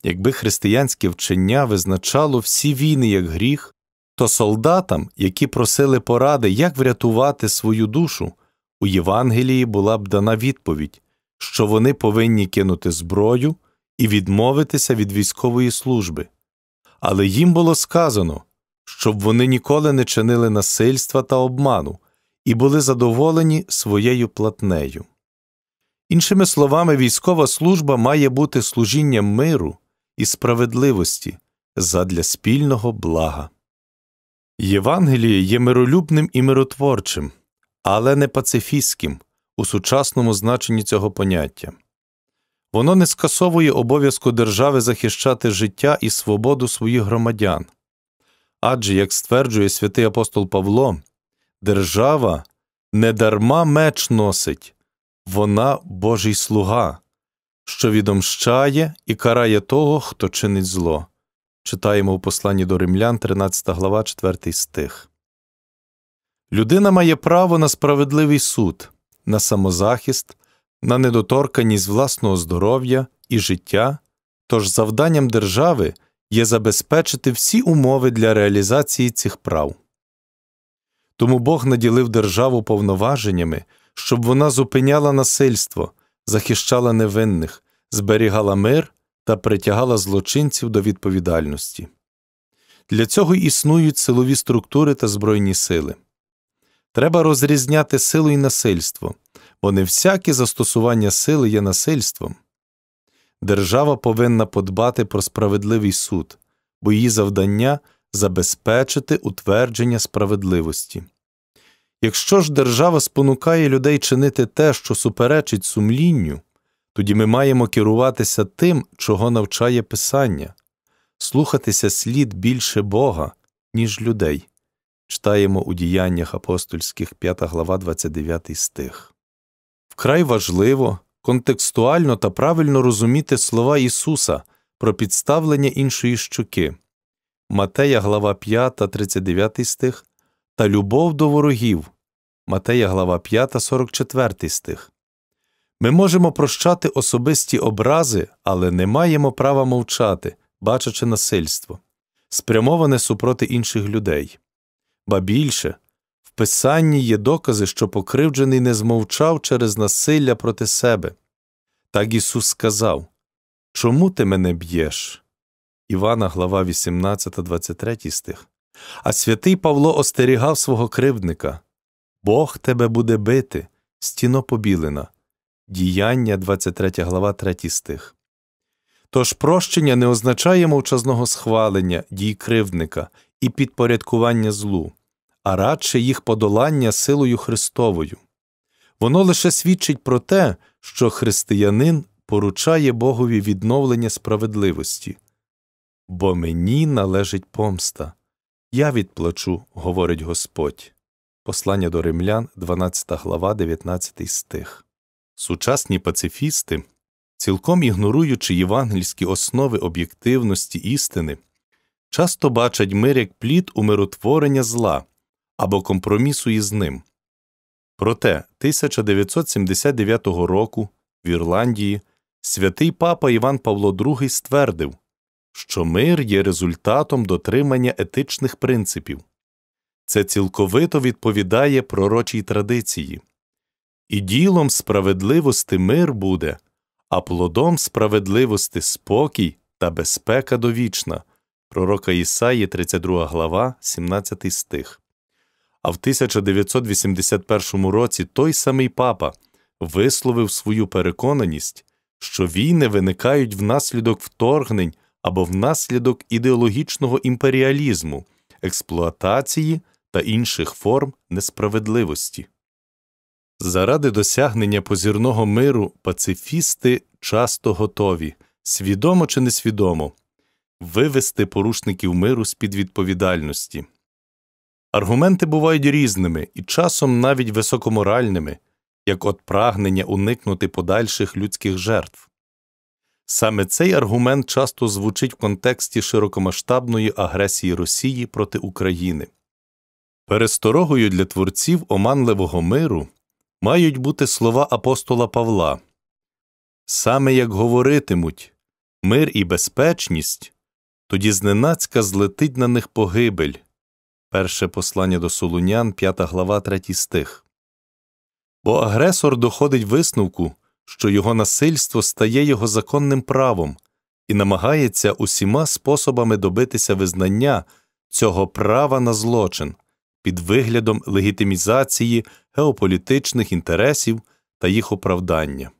якби християнське вчення визначало всі війни як гріх, то солдатам, які просили поради, як врятувати свою душу, у Євангелії була б дана відповідь, що вони повинні кинути зброю і відмовитися від військової служби. Але їм було сказано щоб вони ніколи не чинили насильства та обману і були задоволені своєю платнею. Іншими словами, військова служба має бути служінням миру і справедливості задля спільного блага. Євангеліє є миролюбним і миротворчим, але не пацифістським у сучасному значенні цього поняття. Воно не скасовує обов'язку держави захищати життя і свободу своїх громадян, Адже, як стверджує святий апостол Павло, держава не дарма меч носить, вона Божий слуга, що відомщає і карає того, хто чинить зло. Читаємо у посланні до римлян, 13 глава, 4 стих. Людина має право на справедливий суд, на самозахист, на недоторканність власного здоров'я і життя, тож завданням держави є забезпечити всі умови для реалізації цих прав. Тому Бог наділив державу повноваженнями, щоб вона зупиняла насильство, захищала невинних, зберігала мир та притягала злочинців до відповідальності. Для цього існують силові структури та збройні сили. Треба розрізняти силу і насильство, бо не всяке застосування сили є насильством. Держава повинна подбати про справедливий суд, бо її завдання забезпечити утвердження справедливості. Якщо ж держава спонукає людей чинити те, що суперечить сумлінню, тоді ми маємо керуватися тим, чого навчає Писання, слухатися слід більше Бога, ніж людей. Читаємо у діяннях апостольських 5 глава 29 стих. Вкрай важливо, контекстуально та правильно розуміти слова Ісуса про підставлення іншої щуки Матея, глава 5, 39 стих та любов до ворогів Матея, глава 5, 44 стих. Ми можемо прощати особисті образи, але не маємо права мовчати, бачачи насильство, спрямоване супроти інших людей. Ба більше Писанні є докази, що покривджений не змовчав через насилля проти себе. Так Ісус сказав Чому ти мене б'єш? Івана, глава 18, 23 стих. А святий Павло остерігав свого кривдника Бог тебе буде бити, стіно побілена. Діяння 23 глава 3 стих. Тож прощення не означає мовчазного схвалення дій кривдника і підпорядкування злу а радше їх подолання силою Христовою. Воно лише свідчить про те, що християнин поручає Богові відновлення справедливості, бо мені належить помста, я відплачу, говорить Господь. Послання до римлян, 12 глава, 19 стих. Сучасні пацифісти, цілком ігноруючи євангельські основи об'єктивності істини, часто бачать мир як плід умиротворення зла, або компромісу із ним. Проте 1979 року в Ірландії святий папа Іван Павло II ствердив, що мир є результатом дотримання етичних принципів. Це цілковито відповідає пророчій традиції. І ділом справедливости мир буде, а плодом справедливости спокій та безпека довічна. Пророка Ісаї, 32 глава, 17 стих. А в 1981 році той самий папа висловив свою переконаність, що війни виникають внаслідок вторгнень або внаслідок ідеологічного імперіалізму, експлуатації та інших форм несправедливості. Заради досягнення позірного миру пацифісти часто готові, свідомо чи несвідомо, вивести порушників миру з під відповідальності. Аргументи бувають різними і часом навіть високоморальними, як от прагнення уникнути подальших людських жертв. Саме цей аргумент часто звучить в контексті широкомасштабної агресії Росії проти України. Пересторогою для творців оманливого миру мають бути слова апостола Павла саме як говоритимуть мир і безпечність, тоді зненацька злетить на них погибель. Перше послання до Солунян, 5 глава, 3 стих. Бо агресор доходить висновку, що його насильство стає його законним правом і намагається усіма способами добитися визнання цього права на злочин під виглядом легітимізації геополітичних інтересів та їх оправдання.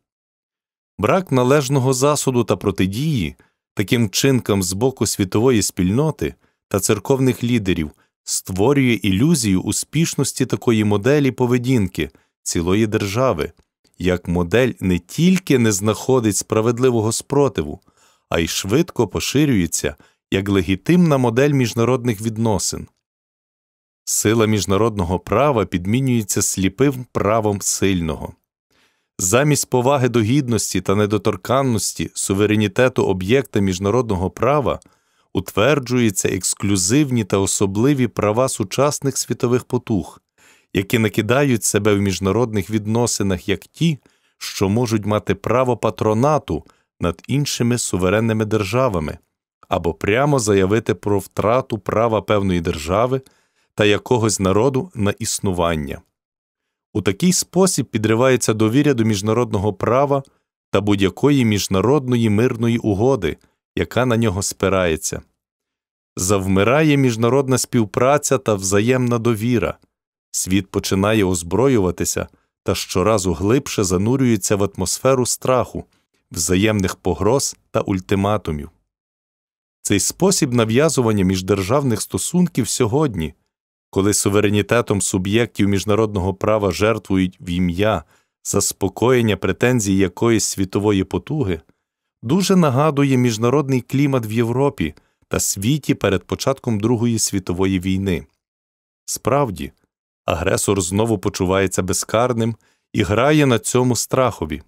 Брак належного засуду та протидії таким вчинкам з боку світової спільноти та церковних лідерів створює ілюзію успішності такої моделі поведінки цілої держави, як модель не тільки не знаходить справедливого спротиву, а й швидко поширюється як легітимна модель міжнародних відносин. Сила міжнародного права підмінюється сліпим правом сильного. Замість поваги до гідності та недоторканності суверенітету об'єкта міжнародного права утверджуються ексклюзивні та особливі права сучасних світових потуг, які накидають себе в міжнародних відносинах як ті, що можуть мати право патронату над іншими суверенними державами, або прямо заявити про втрату права певної держави та якогось народу на існування. У такий спосіб підривається довіря до міжнародного права та будь-якої міжнародної мирної угоди яка на нього спирається. Завмирає міжнародна співпраця та взаємна довіра, світ починає озброюватися та щоразу глибше занурюється в атмосферу страху, взаємних погроз та ультиматумів. Цей спосіб нав'язування міждержавних стосунків сьогодні, коли суверенітетом суб'єктів міжнародного права жертвують в ім'я заспокоєння претензій якоїсь світової потуги дуже нагадує міжнародний клімат в Європі та світі перед початком Другої світової війни. Справді, агресор знову почувається безкарним і грає на цьому страхові.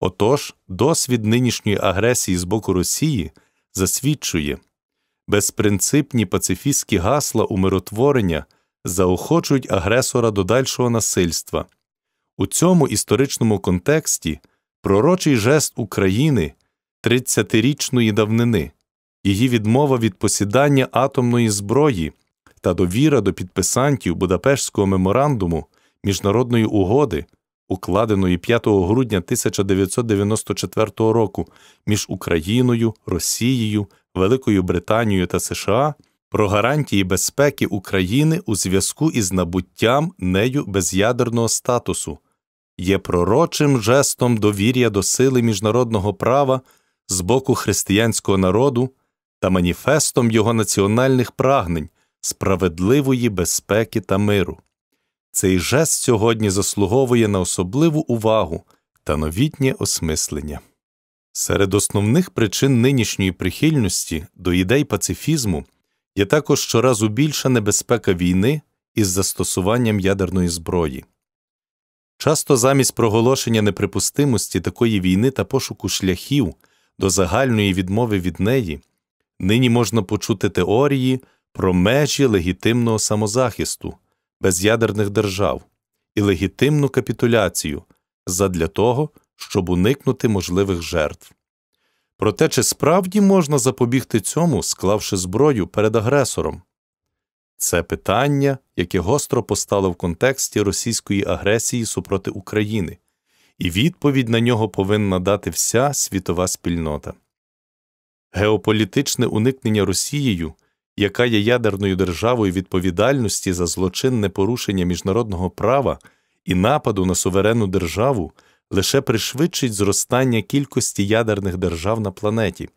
Отож, досвід нинішньої агресії з боку Росії засвідчує безпринципні пацифістські гасла у миротворення заохочують агресора до дальшого насильства. У цьому історичному контексті пророчий жест України Тридцятирічної давнини, її відмова від посідання атомної зброї та довіра до підписантів Будапештського меморандуму міжнародної угоди, укладеної 5 грудня 1994 року між Україною, Росією, Великою Британією та США. Про гарантії безпеки України у зв'язку із набуттям нею без'ядерного статусу є пророчим жестом довір'я до сили міжнародного права з боку християнського народу та маніфестом його національних прагнень, справедливої безпеки та миру. Цей жест сьогодні заслуговує на особливу увагу та новітнє осмислення. Серед основних причин нинішньої прихильності до ідей пацифізму є також щоразу більша небезпека війни із застосуванням ядерної зброї. Часто замість проголошення неприпустимості такої війни та пошуку шляхів, до загальної відмови від неї, нині можна почути теорії про межі легітимного самозахисту без'ядерних держав і легітимну капітуляцію задля того, щоб уникнути можливих жертв. Проте чи справді можна запобігти цьому, склавши зброю перед агресором? Це питання, яке гостро постало в контексті російської агресії супроти України і відповідь на нього повинна дати вся світова спільнота. Геополітичне уникнення Росією, яка є ядерною державою відповідальності за злочинне порушення міжнародного права і нападу на суверенну державу, лише пришвидшить зростання кількості ядерних держав на планеті.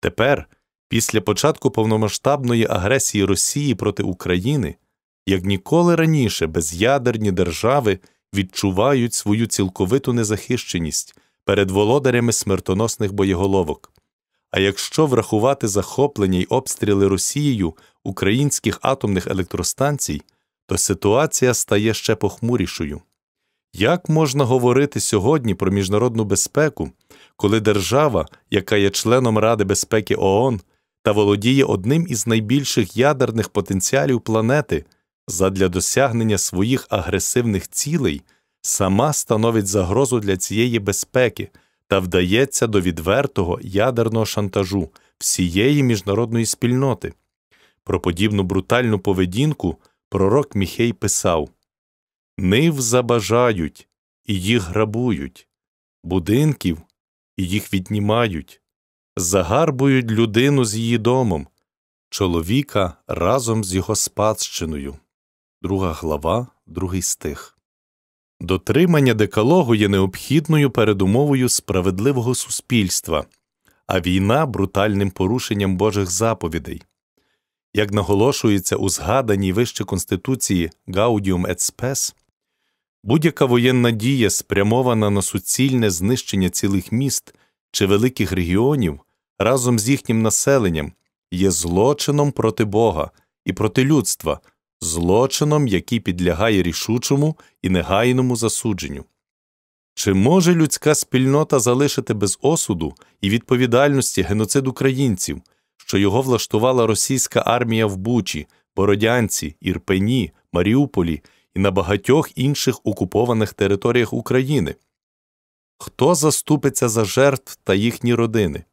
Тепер, після початку повномасштабної агресії Росії проти України, як ніколи раніше безядерні держави відчувають свою цілковиту незахищеність перед володарями смертоносних боєголовок. А якщо врахувати захоплення й обстріли Росією українських атомних електростанцій, то ситуація стає ще похмурішою. Як можна говорити сьогодні про міжнародну безпеку, коли держава, яка є членом Ради безпеки ООН та володіє одним із найбільших ядерних потенціалів планети? задля досягнення своїх агресивних цілей сама становить загрозу для цієї безпеки та вдається до відвертого ядерного шантажу всієї міжнародної спільноти. Про подібну брутальну поведінку пророк Міхей писав Нив забажають, і їх грабують, будинків і їх віднімають, загарбують людину з її домом, чоловіка разом з його спадщиною. Друга глава, другий стих. Дотримання декалогу є необхідною передумовою справедливого суспільства, а війна брутальним порушенням Божих заповідей. Як наголошується у згаданій вище Конституції Gaudium et Spes, будь-яка воєнна дія, спрямована на суцільне знищення цілих міст чи великих регіонів разом з їхнім населенням, є злочином проти Бога і проти людства злочином, який підлягає рішучому і негайному засудженню. Чи може людська спільнота залишити без осуду і відповідальності геноцид українців, що його влаштувала російська армія в Бучі, Бородянці, Ірпені, Маріуполі і на багатьох інших окупованих територіях України? Хто заступиться за жертв та їхні родини?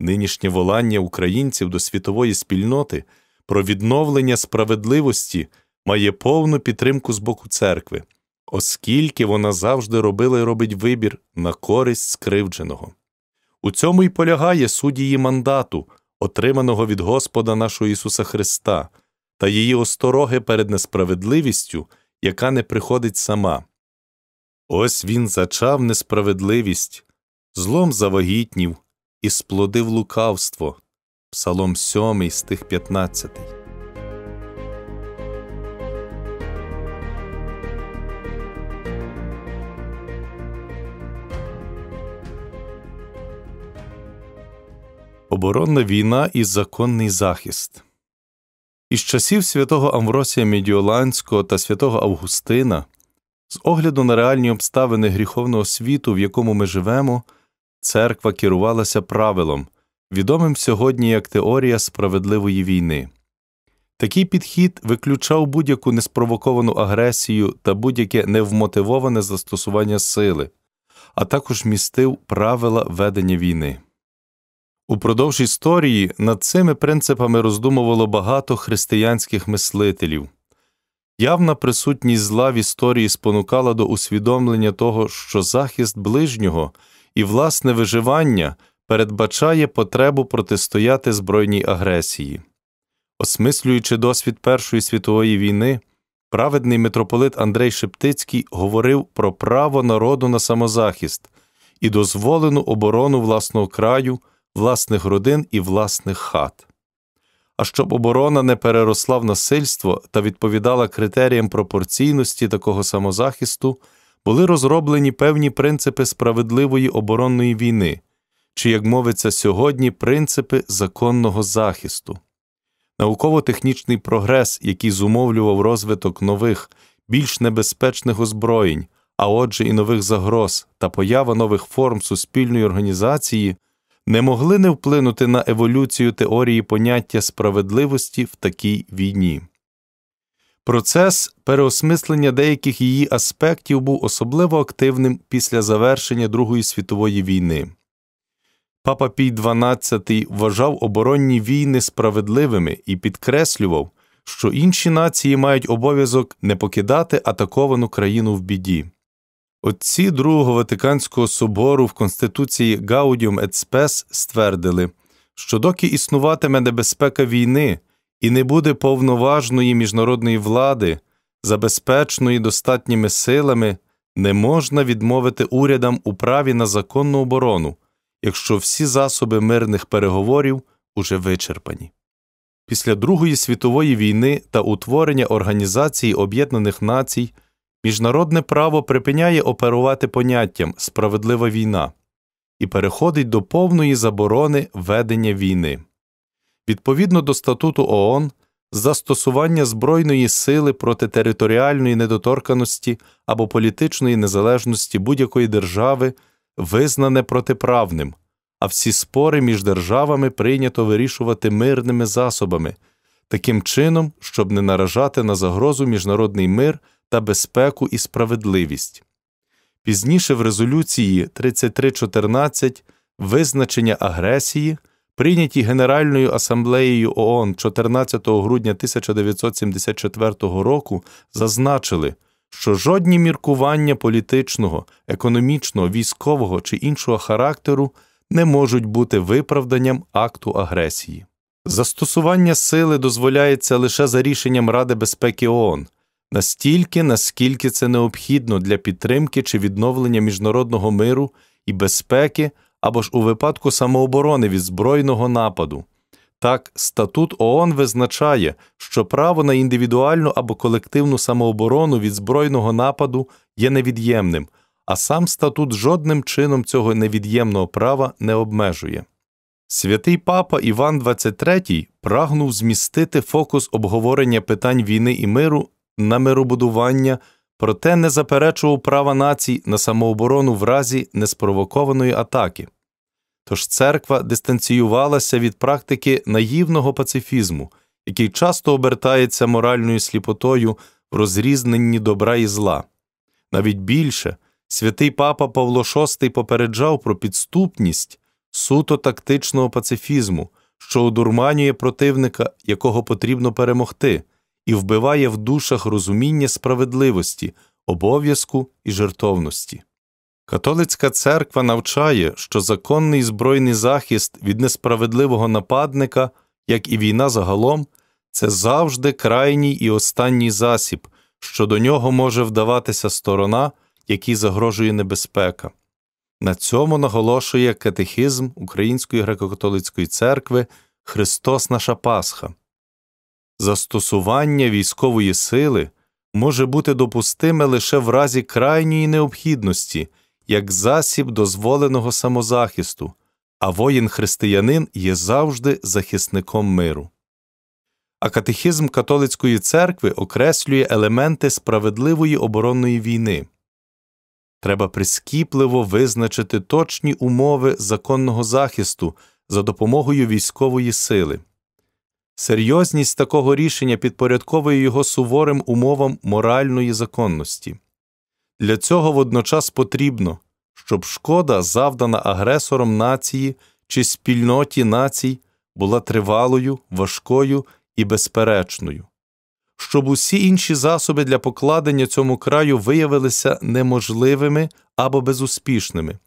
Нинішнє волання українців до світової спільноти про відновлення справедливості має повну підтримку з боку церкви, оскільки вона завжди робила і робить вибір на користь скривдженого. У цьому й полягає суть її мандату, отриманого від Господа нашого Ісуса Христа, та її остороги перед несправедливістю, яка не приходить сама. Ось він зачав несправедливість, злом завагітнів і сплодив лукавство. Псалом 7 стих 15. Оборонна війна і законний захист. Із часів святого Амвросія Медіоланського та святого Августина, з огляду на реальні обставини гріховного світу, в якому ми живемо, церква керувалася правилом відомим сьогодні як теорія справедливої війни. Такий підхід виключав будь-яку неспровоковану агресію та будь-яке невмотивоване застосування сили, а також містив правила ведення війни. Упродовж історії над цими принципами роздумувало багато християнських мислителів. Явна присутність зла в історії спонукала до усвідомлення того, що захист ближнього і власне виживання передбачає потребу протистояти збройній агресії. Осмислюючи досвід Першої світової війни, праведний митрополит Андрей Шептицький говорив про право народу на самозахист і дозволену оборону власного краю, власних родин і власних хат. А щоб оборона не переросла в насильство та відповідала критеріям пропорційності такого самозахисту, були розроблені певні принципи справедливої оборонної війни, чи, як мовиться сьогодні, принципи законного захисту. Науково-технічний прогрес, який зумовлював розвиток нових, більш небезпечних озброєнь, а отже, і нових загроз та поява нових форм суспільної організації, не могли не вплинути на еволюцію теорії поняття справедливості в такій війні. Процес переосмислення деяких її аспектів був особливо активним після завершення Другої світової війни. Папа Пій XII вважав оборонні війни справедливими і підкреслював, що інші нації мають обов'язок не покидати атаковану країну в біді. Отці Другого Ватиканського собору в Конституції Gaudium et Spes ствердили, що доки існуватиме небезпека війни і не буде повноважної міжнародної влади, забезпечної достатніми силами, не можна відмовити урядам у праві на законну оборону якщо всі засоби мирних переговорів уже вичерпані. Після Другої світової війни та утворення Організації Об'єднаних Націй міжнародне право припиняє оперувати поняттям справедлива війна і переходить до повної заборони ведення війни. Відповідно до статуту ООН, застосування збройної сили проти територіальної недоторканості або політичної незалежності будь-якої держави визнане протиправним, а всі спори між державами прийнято вирішувати мирними засобами, таким чином, щоб не наражати на загрозу міжнародний мир та безпеку і справедливість. Пізніше в резолюції 3314 визначення агресії, прийняті Генеральною асамблеєю ООН 14 грудня 1974 року, зазначили, що жодні міркування політичного, економічного, військового чи іншого характеру не можуть бути виправданням акту агресії. Застосування сили дозволяється лише за рішенням Ради безпеки ООН настільки, наскільки це необхідно для підтримки чи відновлення міжнародного миру і безпеки або ж у випадку самооборони від збройного нападу. Так, статут ООН визначає, що право на індивідуальну або колективну самооборону від збройного нападу є невід'ємним, а сам статут жодним чином цього невід'ємного права не обмежує. Святий папа Іван XXIII прагнув змістити фокус обговорення питань війни і миру на миробудування, проте не заперечував права націй на самооборону в разі неспровокованої атаки. Тож церква дистанціювалася від практики наївного пацифізму, який часто обертається моральною сліпотою в розрізненні добра і зла. Навіть більше святий папа Павло VI попереджав про підступність суто тактичного пацифізму, що одурманює противника, якого потрібно перемогти, і вбиває в душах розуміння справедливості, обов'язку і жертовності. Католицька церква навчає, що законний збройний захист від несправедливого нападника, як і війна загалом, це завжди крайній і останній засіб, що до нього може вдаватися сторона, якій загрожує небезпека. На цьому наголошує катехізм Української греко-католицької церкви Христос наша Пасха. Застосування військової сили може бути допустиме лише в разі крайньої необхідності як засіб дозволеного самозахисту, а воїн християнин є завжди захисником миру. А катехізм католицької церкви окреслює елементи справедливої оборонної війни. Треба прискіпливо визначити точні умови законного захисту за допомогою військової сили. Серйозність такого рішення підпорядковує його суворим умовам моральної законності. Для цього водночас потрібно, щоб шкода, завдана агресором нації чи спільноті націй, була тривалою, важкою і безперечною, щоб усі інші засоби для покладення цьому краю виявилися неможливими або безуспішними,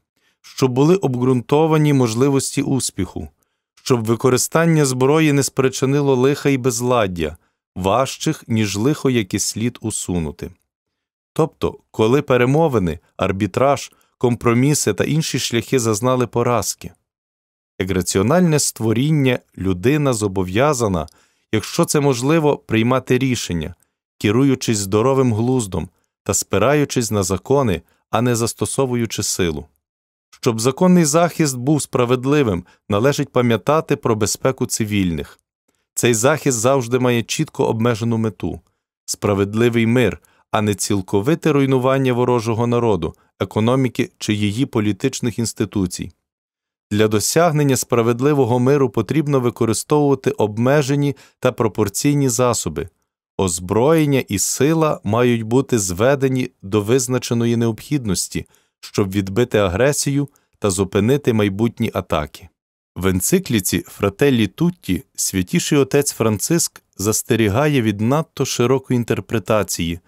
щоб були обґрунтовані можливості успіху, щоб використання зброї не спричинило лиха і безладдя, важчих, ніж лихо, яке слід усунути. Тобто, коли перемовини, арбітраж, компроміси та інші шляхи зазнали поразки. Як раціональне створіння людина зобов'язана, якщо це можливо, приймати рішення, керуючись здоровим глуздом та спираючись на закони, а не застосовуючи силу. Щоб законний захист був справедливим, належить пам'ятати про безпеку цивільних. Цей захист завжди має чітко обмежену мету справедливий мир а не цілковите руйнування ворожого народу, економіки чи її політичних інституцій. Для досягнення справедливого миру потрібно використовувати обмежені та пропорційні засоби, озброєння і сила мають бути зведені до визначеної необхідності, щоб відбити агресію та зупинити майбутні атаки. В енцикліці Фрателлі Тутті святіший отець Франциск застерігає від надто широкої інтерпретації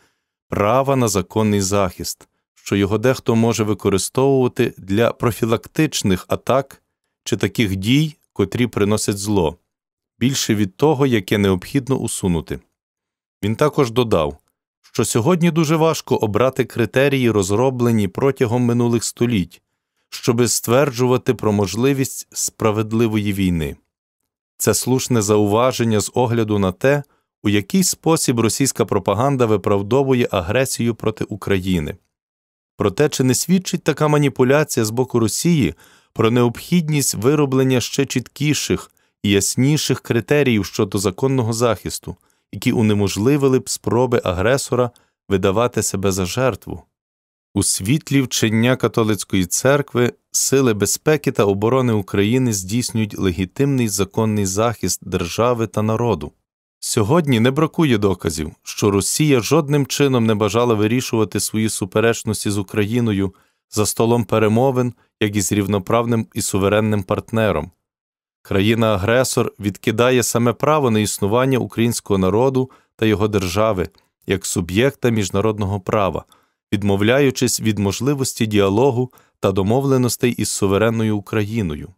права на законний захист, що його дехто може використовувати для профілактичних атак чи таких дій, котрі приносять зло, більше від того, яке необхідно усунути. Він також додав, що сьогодні дуже важко обрати критерії, розроблені протягом минулих століть, щоби стверджувати про можливість справедливої війни. Це слушне зауваження з огляду на те, у який спосіб російська пропаганда виправдовує агресію проти України. Проте чи не свідчить така маніпуляція з боку Росії про необхідність вироблення ще чіткіших і ясніших критеріїв щодо законного захисту, які унеможливили б спроби агресора видавати себе за жертву? У світлі вчення католицької церкви сили безпеки та оборони України здійснюють легітимний законний захист держави та народу, Сьогодні не бракує доказів, що Росія жодним чином не бажала вирішувати свої суперечності з Україною за столом перемовин, як і з рівноправним і суверенним партнером. Країна-агресор відкидає саме право на існування українського народу та його держави як суб'єкта міжнародного права, відмовляючись від можливості діалогу та домовленостей із суверенною Україною.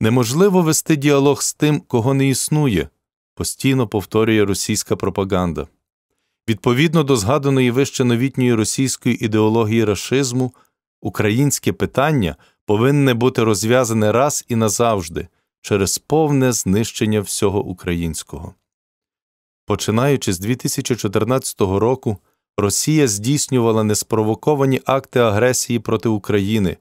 Неможливо вести діалог з тим, кого не існує постійно повторює російська пропаганда. Відповідно до згаданої вище новітньої російської ідеології расизму, українське питання повинне бути розв'язане раз і назавжди через повне знищення всього українського. Починаючи з 2014 року, Росія здійснювала неспровоковані акти агресії проти України,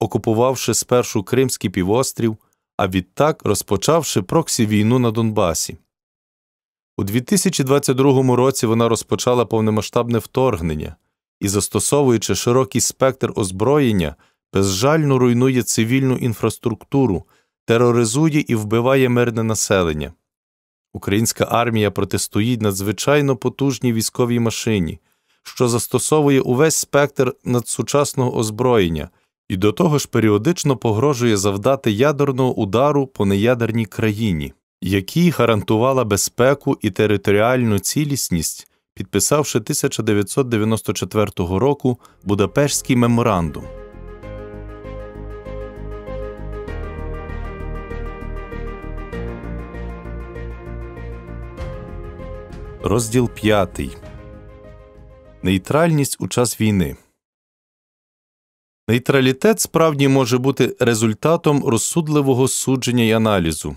окупувавши спершу Кримський півострів, а відтак розпочавши проксі війну на Донбасі. У 2022 році вона розпочала повномасштабне вторгнення і, застосовуючи широкий спектр озброєння, безжально руйнує цивільну інфраструктуру, тероризує і вбиває мирне населення. Українська армія протистоїть надзвичайно потужній військовій машині, що застосовує увесь спектр надсучасного озброєння і до того ж періодично погрожує завдати ядерного удару по неядерній країні. Який гарантувала безпеку і територіальну цілісність, підписавши 1994 року Будапештський меморандум. Розділ 5. Нейтральність у час війни. Нейтралітет справді може бути результатом розсудливого судження й аналізу.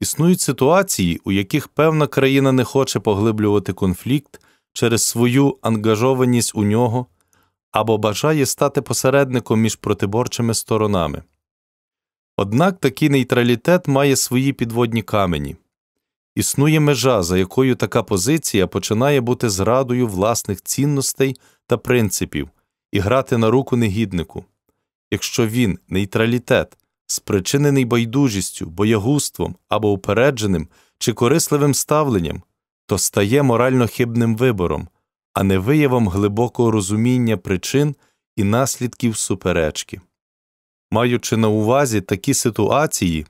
Існують ситуації, у яких певна країна не хоче поглиблювати конфлікт через свою ангажованість у нього або бажає стати посередником між протиборчими сторонами. Однак такий нейтралітет має свої підводні камені існує межа, за якою така позиція починає бути зрадою власних цінностей та принципів і грати на руку негіднику. Якщо він, нейтралітет, спричинений байдужістю, боягузтвом або упередженим чи корисливим ставленням, то стає морально хибним вибором, а не виявом глибокого розуміння причин і наслідків суперечки. Маючи на увазі такі ситуації,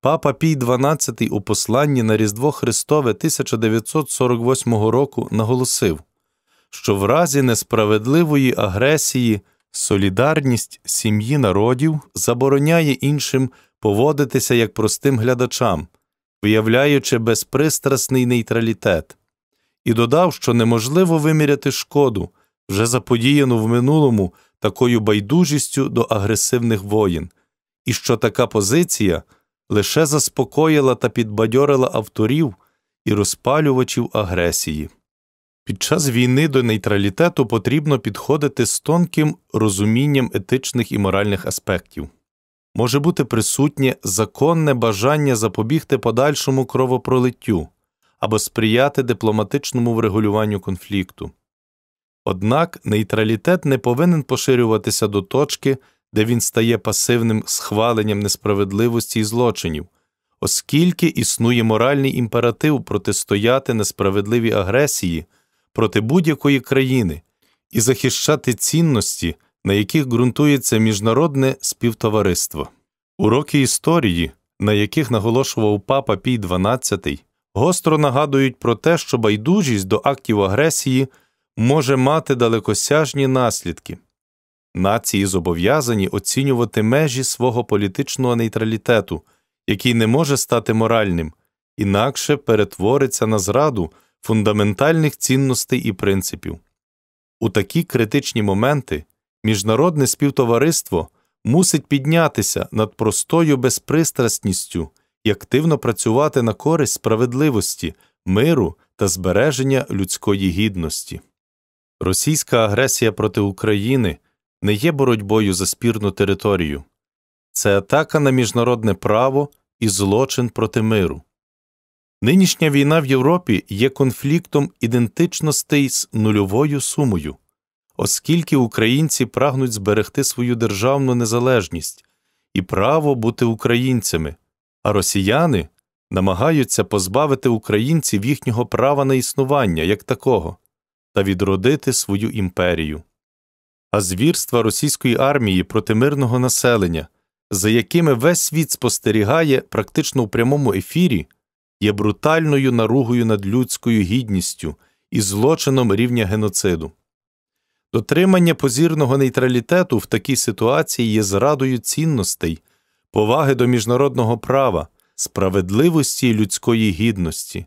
папа Пій XII у посланні на Різдво Христове 1948 року наголосив, що в разі несправедливої агресії солідарність сім'ї народів забороняє іншим поводитися як простим глядачам, виявляючи безпристрасний нейтралітет, і додав, що неможливо виміряти шкоду, вже заподіяну в минулому такою байдужістю до агресивних воїн, і що така позиція лише заспокоїла та підбадьорила авторів і розпалювачів агресії. Під час війни до нейтралітету потрібно підходити з тонким розумінням етичних і моральних аспектів. Може бути присутнє законне бажання запобігти подальшому кровопролиттю або сприяти дипломатичному врегулюванню конфлікту. Однак нейтралітет не повинен поширюватися до точки, де він стає пасивним схваленням несправедливості і злочинів, оскільки існує моральний імператив протистояти несправедливій агресії проти будь-якої країни і захищати цінності, на яких ґрунтується міжнародне співтовариство. Уроки історії, на яких наголошував папа Пій XII, гостро нагадують про те, що байдужість до актів агресії може мати далекосяжні наслідки. Нації зобов'язані оцінювати межі свого політичного нейтралітету, який не може стати моральним, інакше перетвориться на зраду фундаментальних цінностей і принципів. У такі критичні моменти міжнародне співтовариство мусить піднятися над простою безпристрасністю і активно працювати на користь справедливості, миру та збереження людської гідності. Російська агресія проти України не є боротьбою за спірну територію, це атака на міжнародне право і злочин проти миру. Нинішня війна в Європі є конфліктом ідентичностей з нульовою сумою, оскільки українці прагнуть зберегти свою державну незалежність і право бути українцями, а росіяни намагаються позбавити українців їхнього права на існування як такого та відродити свою імперію. А звірства російської армії проти мирного населення, за якими весь світ спостерігає практично у прямому ефірі є брутальною наругою над людською гідністю і злочином рівня геноциду. Дотримання позірного нейтралітету в такій ситуації є зрадою цінностей, поваги до міжнародного права, справедливості і людської гідності.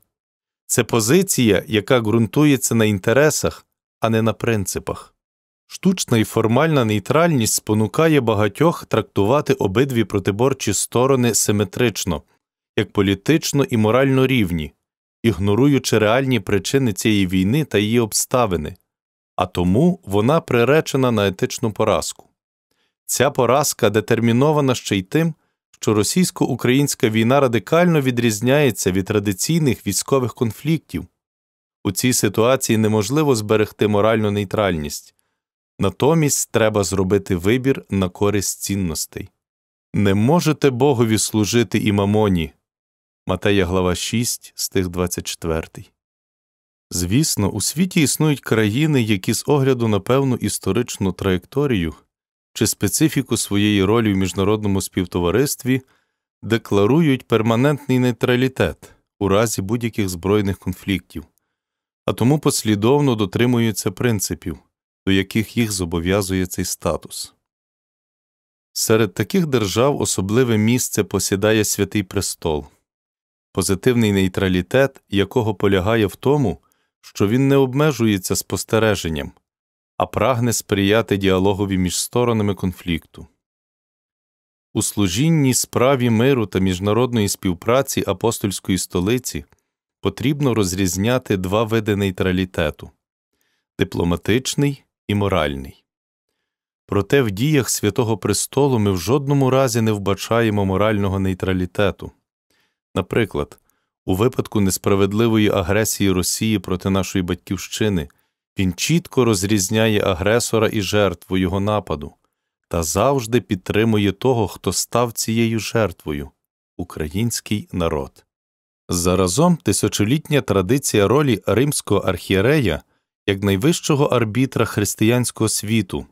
Це позиція, яка ґрунтується на інтересах, а не на принципах. Штучна і формальна нейтральність спонукає багатьох трактувати обидві протиборчі сторони симетрично як політично і морально рівні, ігноруючи реальні причини цієї війни та її обставини, а тому вона приречена на етичну поразку. Ця поразка детермінована ще й тим, що російсько-українська війна радикально відрізняється від традиційних військових конфліктів. У цій ситуації неможливо зберегти моральну нейтральність, натомість треба зробити вибір на користь цінностей. Не можете Богові служити і мамоні, Матея глава 6, стих 24. Звісно, у світі існують країни, які з огляду на певну історичну траєкторію чи специфіку своєї ролі в міжнародному співтоваристві декларують перманентний нейтралітет у разі будь-яких збройних конфліктів, а тому послідовно дотримуються принципів, до яких їх зобов'язує цей статус. Серед таких держав особливе місце посідає Святий Престол позитивний нейтралітет, якого полягає в тому, що він не обмежується спостереженням, а прагне сприяти діалогові між сторонами конфлікту. У служінні справі миру та міжнародної співпраці апостольської столиці потрібно розрізняти два види нейтралітету дипломатичний і моральний. Проте в діях Святого Престолу ми в жодному разі не вбачаємо морального нейтралітету. Наприклад, у випадку несправедливої агресії Росії проти нашої батьківщини він чітко розрізняє агресора і жертву його нападу та завжди підтримує того, хто став цією жертвою український народ. Заразом тисячолітня традиція ролі римського архієрея як найвищого арбітра християнського світу,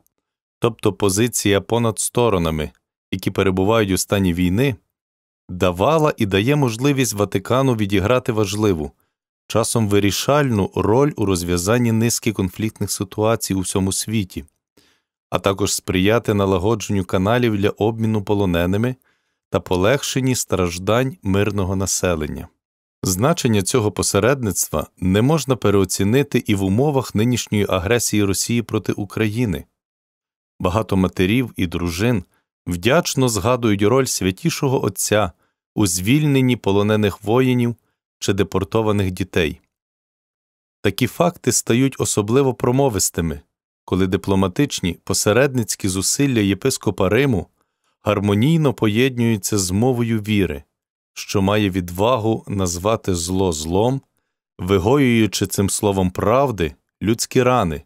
тобто позиція понад сторонами, які перебувають у стані війни давала і дає можливість Ватикану відіграти важливу, часом вирішальну роль у розв'язанні низки конфліктних ситуацій у всьому світі, а також сприяти налагодженню каналів для обміну полоненими та полегшенні страждань мирного населення. Значення цього посередництва не можна переоцінити і в умовах нинішньої агресії Росії проти України. Багато матерів і дружин вдячно згадують роль святішого Отця у звільненні полонених воїнів чи депортованих дітей. Такі факти стають особливо промовистими, коли дипломатичні посередницькі зусилля єпископа Риму гармонійно поєднуються з мовою віри, що має відвагу назвати зло злом, вигоюючи цим словом правди людські рани,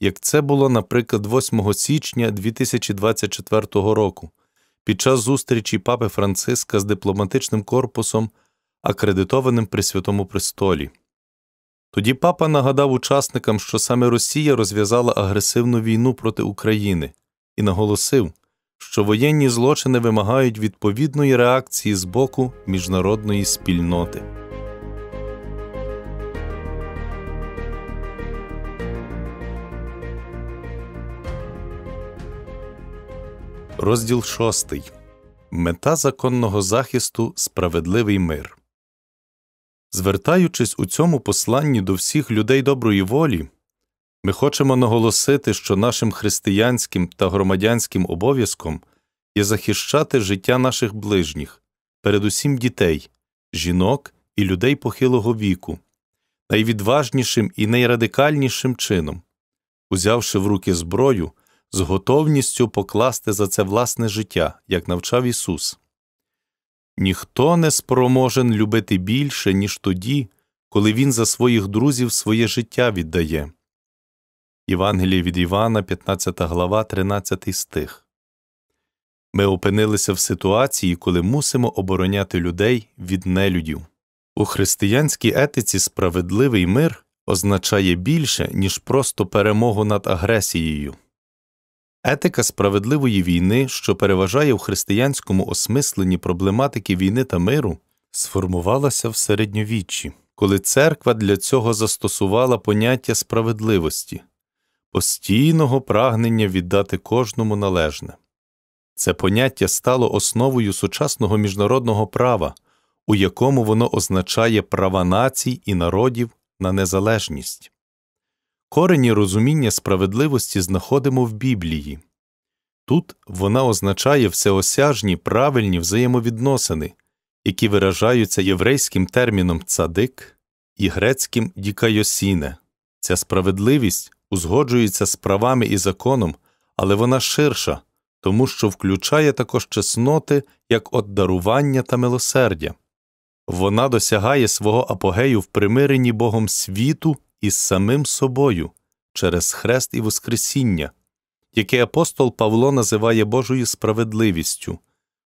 як це було, наприклад, 8 січня 2024 року, під час зустрічі папи Франциска з дипломатичним корпусом, акредитованим при Святому Престолі. Тоді папа нагадав учасникам, що саме Росія розв'язала агресивну війну проти України і наголосив, що воєнні злочини вимагають відповідної реакції з боку міжнародної спільноти. Розділ 6. Мета законного захисту справедливий мир. Звертаючись у цьому посланні до всіх людей доброї волі, ми хочемо наголосити, що нашим християнським та громадянським обов'язком є захищати життя наших ближніх, передусім дітей, жінок і людей похилого віку, найвідважнішим і найрадикальнішим чином, узявши в руки зброю з готовністю покласти за це власне життя, як навчав Ісус. Ніхто не спроможен любити більше, ніж тоді, коли Він за своїх друзів своє життя віддає. Євангеліє від Івана, 15 глава, 13 стих. Ми опинилися в ситуації, коли мусимо обороняти людей від нелюдів. У християнській етиці справедливий мир означає більше, ніж просто перемогу над агресією. Етика справедливої війни, що переважає в християнському осмисленні проблематики війни та миру, сформувалася в середньовіччі, коли церква для цього застосувала поняття справедливості, постійного прагнення віддати кожному належне. Це поняття стало основою сучасного міжнародного права, у якому воно означає права націй і народів на незалежність. Корені розуміння справедливості знаходимо в Біблії. Тут вона означає всеосяжні правильні взаємовідносини, які виражаються єврейським терміном цадик і грецьким дікайосіне. Ця справедливість узгоджується з правами і законом, але вона ширша, тому що включає також чесноти як от дарування та милосердя. Вона досягає свого апогею в примиренні Богом світу із самим собою через хрест і Воскресіння, яке апостол Павло називає Божою справедливістю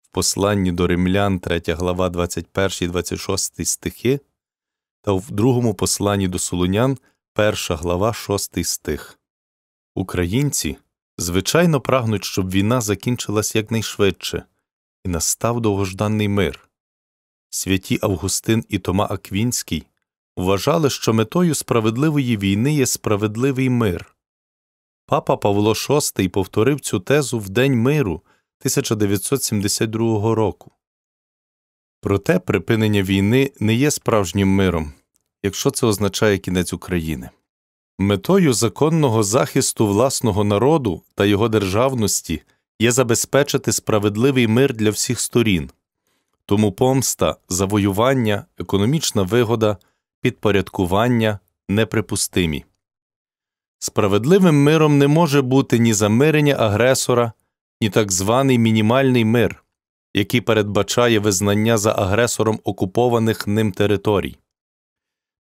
в посланні до Римлян, 3 глава 21, 26 стихи, та в другому посланні до Солунян, 1 глава 6 стих. Українці звичайно прагнуть, щоб війна закінчилась якнайшвидше і настав довгожданий мир. Святі Августин і Тома Аквінський вважали, що метою справедливої війни є справедливий мир. Папа Павло VI повторив цю тезу в День миру 1972 року. Проте припинення війни не є справжнім миром, якщо це означає кінець України. Метою законного захисту власного народу та його державності є забезпечити справедливий мир для всіх сторін, тому помста, завоювання, економічна вигода підпорядкування неприпустимі. Справедливим миром не може бути ні замирення агресора, ні так званий мінімальний мир, який передбачає визнання за агресором окупованих ним територій.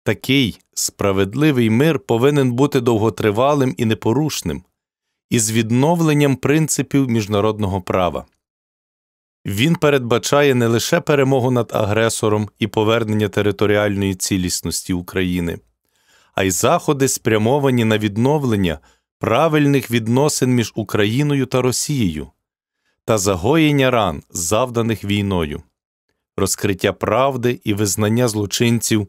Такий справедливий мир повинен бути довготривалим і непорушним, із відновленням принципів міжнародного права. Він передбачає не лише перемогу над агресором і повернення територіальної цілісності України, а й заходи спрямовані на відновлення правильних відносин між Україною та Росією та загоєння ран, завданих війною, розкриття правди і визнання злочинців,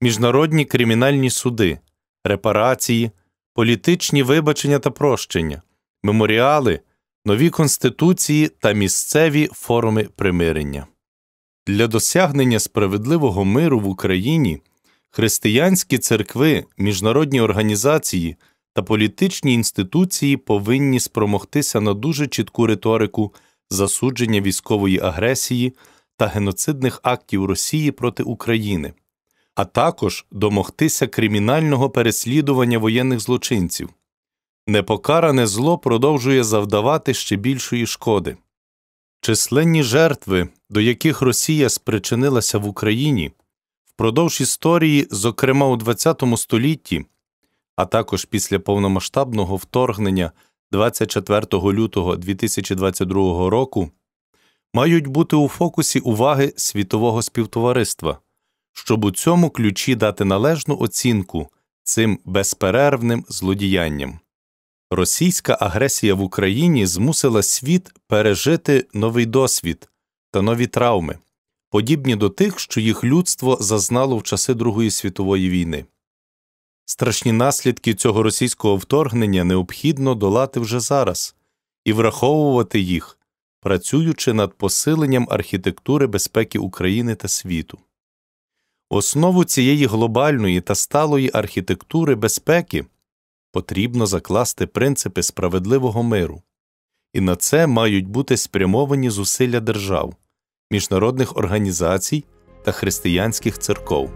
міжнародні кримінальні суди, репарації, політичні вибачення та прощення, меморіали нові конституції та місцеві форуми примирення. Для досягнення справедливого миру в Україні християнські церкви, міжнародні організації та політичні інституції повинні спромогтися на дуже чітку риторику засудження військової агресії та геноцидних актів Росії проти України, а також домогтися кримінального переслідування воєнних злочинців непокаране зло продовжує завдавати ще більшої шкоди. Численні жертви, до яких Росія спричинилася в Україні, впродовж історії, зокрема у ХХ столітті, а також після повномасштабного вторгнення 24 лютого 2022 року, мають бути у фокусі уваги світового співтовариства, щоб у цьому ключі дати належну оцінку цим безперервним злодіянням. Російська агресія в Україні змусила світ пережити новий досвід та нові травми, подібні до тих, що їх людство зазнало в часи Другої світової війни. Страшні наслідки цього російського вторгнення необхідно долати вже зараз і враховувати їх, працюючи над посиленням архітектури безпеки України та світу. Основу цієї глобальної та сталої архітектури безпеки потрібно закласти принципи справедливого миру, і на це мають бути спрямовані зусилля держав, міжнародних організацій та християнських церков.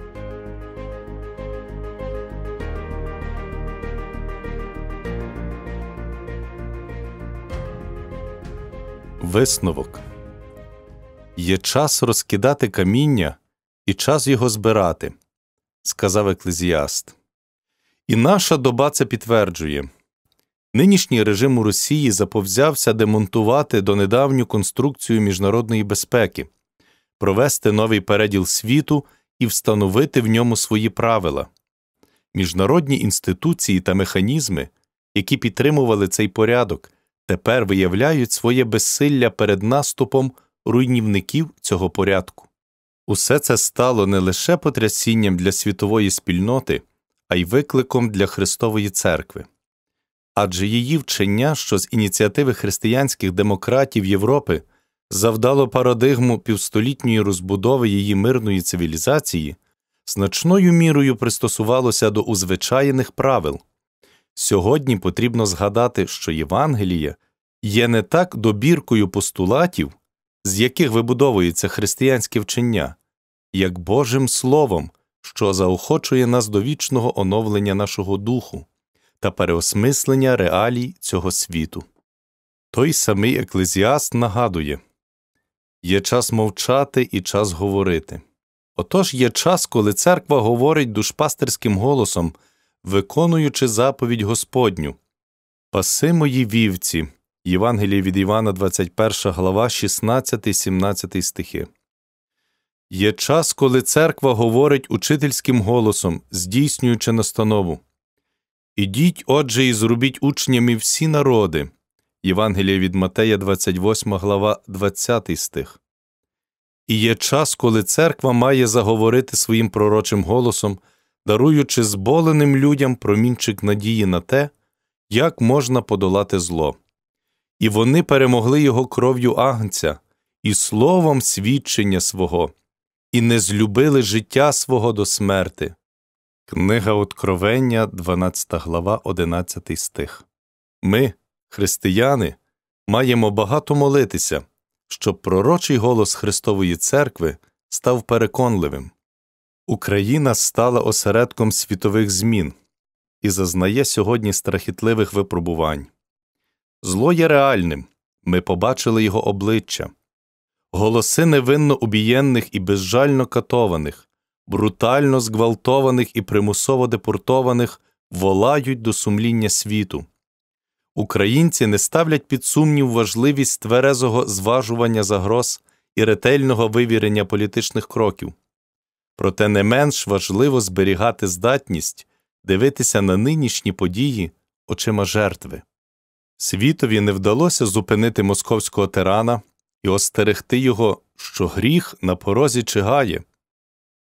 Висновок Є час розкидати каміння і час його збирати, сказав еклезіаст. І наша доба це підтверджує нинішній режим у Росії заповзявся демонтувати донедавню конструкцію міжнародної безпеки, провести новий переділ світу і встановити в ньому свої правила. Міжнародні інституції та механізми, які підтримували цей порядок, тепер виявляють своє безсилля перед наступом руйнівників цього порядку. Усе це стало не лише потрясінням для світової спільноти а й викликом для Христової церкви. Адже її вчення, що з ініціативи християнських демократів Європи завдало парадигму півстолітньої розбудови її мирної цивілізації, значною мірою пристосувалося до узвичайних правил. Сьогодні потрібно згадати, що Євангеліє є не так добіркою постулатів, з яких вибудовується християнське вчення, як Божим Словом, що заохочує нас до вічного оновлення нашого духу та переосмислення реалій цього світу. Той самий еклезіаст нагадує є час мовчати і час говорити. Отож є час, коли церква говорить душпастерським голосом, виконуючи заповідь Господню. Паси мої вівці. Євангеліє від Івана, 21 глава, 16, 17 стихи. Є час, коли церква говорить учительським голосом, здійснюючи настанову. Ідіть, отже, і зробіть учнями всі народи. Євангеліє від Матея, 28 глава, 20 стих. І є час, коли церква має заговорити своїм пророчим голосом, даруючи зболеним людям промінчик надії на те, як можна подолати зло. І вони перемогли його кров'ю агнця і словом свідчення свого і не злюбили життя свого до смерти. Книга Откровення, 12 глава, 11 стих. Ми, християни, маємо багато молитися, щоб пророчий голос Христової Церкви став переконливим. Україна стала осередком світових змін і зазнає сьогодні страхітливих випробувань. Зло є реальним ми побачили його обличчя, голоси невинно убієнних і безжально катованих, брутально зґвалтованих і примусово депортованих волають до сумління світу. Українці не ставлять під сумнів важливість тверезого зважування загроз і ретельного вивірення політичних кроків. Проте не менш важливо зберігати здатність дивитися на нинішні події очима жертви. Світові не вдалося зупинити московського тирана, остерегти його, що гріх на порозі чигає.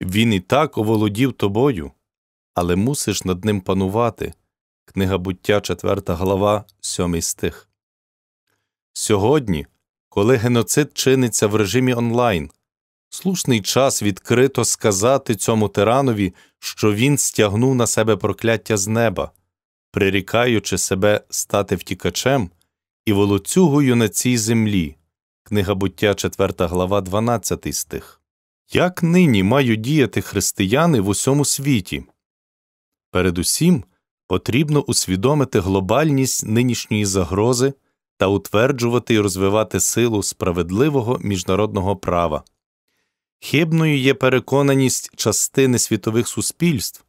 Він і так оволодів тобою, але мусиш над ним панувати. Книга буття, 4 глава, 7 стих. Сьогодні, коли геноцид чиниться в режимі онлайн, слушний час відкрито сказати цьому тиранові, що він стягнув на себе прокляття з неба, прирікаючи себе стати втікачем і волоцюгою на цій землі, Книга буття, 4 глава, 12 стих. Як нині мають діяти християни в усьому світі? Передусім потрібно усвідомити глобальність нинішньої загрози та утверджувати і розвивати силу справедливого міжнародного права. Хибною є переконаність частини світових суспільств,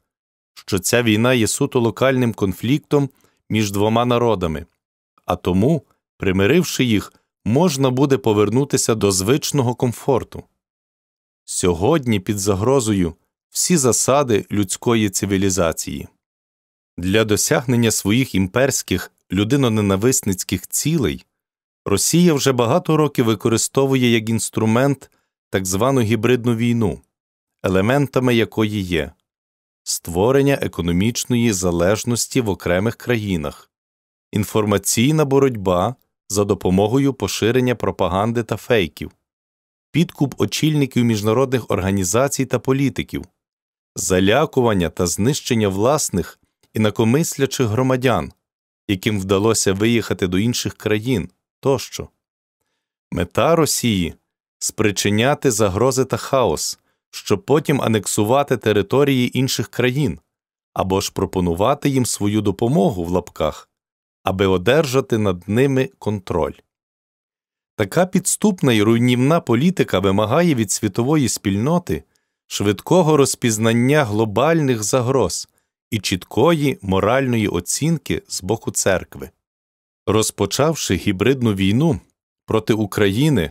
що ця війна є суто локальним конфліктом між двома народами, а тому, примиривши їх, можна буде повернутися до звичного комфорту. Сьогодні під загрозою всі засади людської цивілізації. Для досягнення своїх імперських людиноненависницьких цілей Росія вже багато років використовує як інструмент так звану гібридну війну, елементами якої є створення економічної залежності в окремих країнах, інформаційна боротьба за допомогою поширення пропаганди та фейків, підкуп очільників міжнародних організацій та політиків, залякування та знищення власних інакомислячих громадян, яким вдалося виїхати до інших країн тощо. Мета Росії спричиняти загрози та хаос, щоб потім анексувати території інших країн або ж пропонувати їм свою допомогу в лапках аби одержати над ними контроль. Така підступна й руйнівна політика вимагає від світової спільноти швидкого розпізнання глобальних загроз і чіткої моральної оцінки з боку церкви. Розпочавши гібридну війну проти України,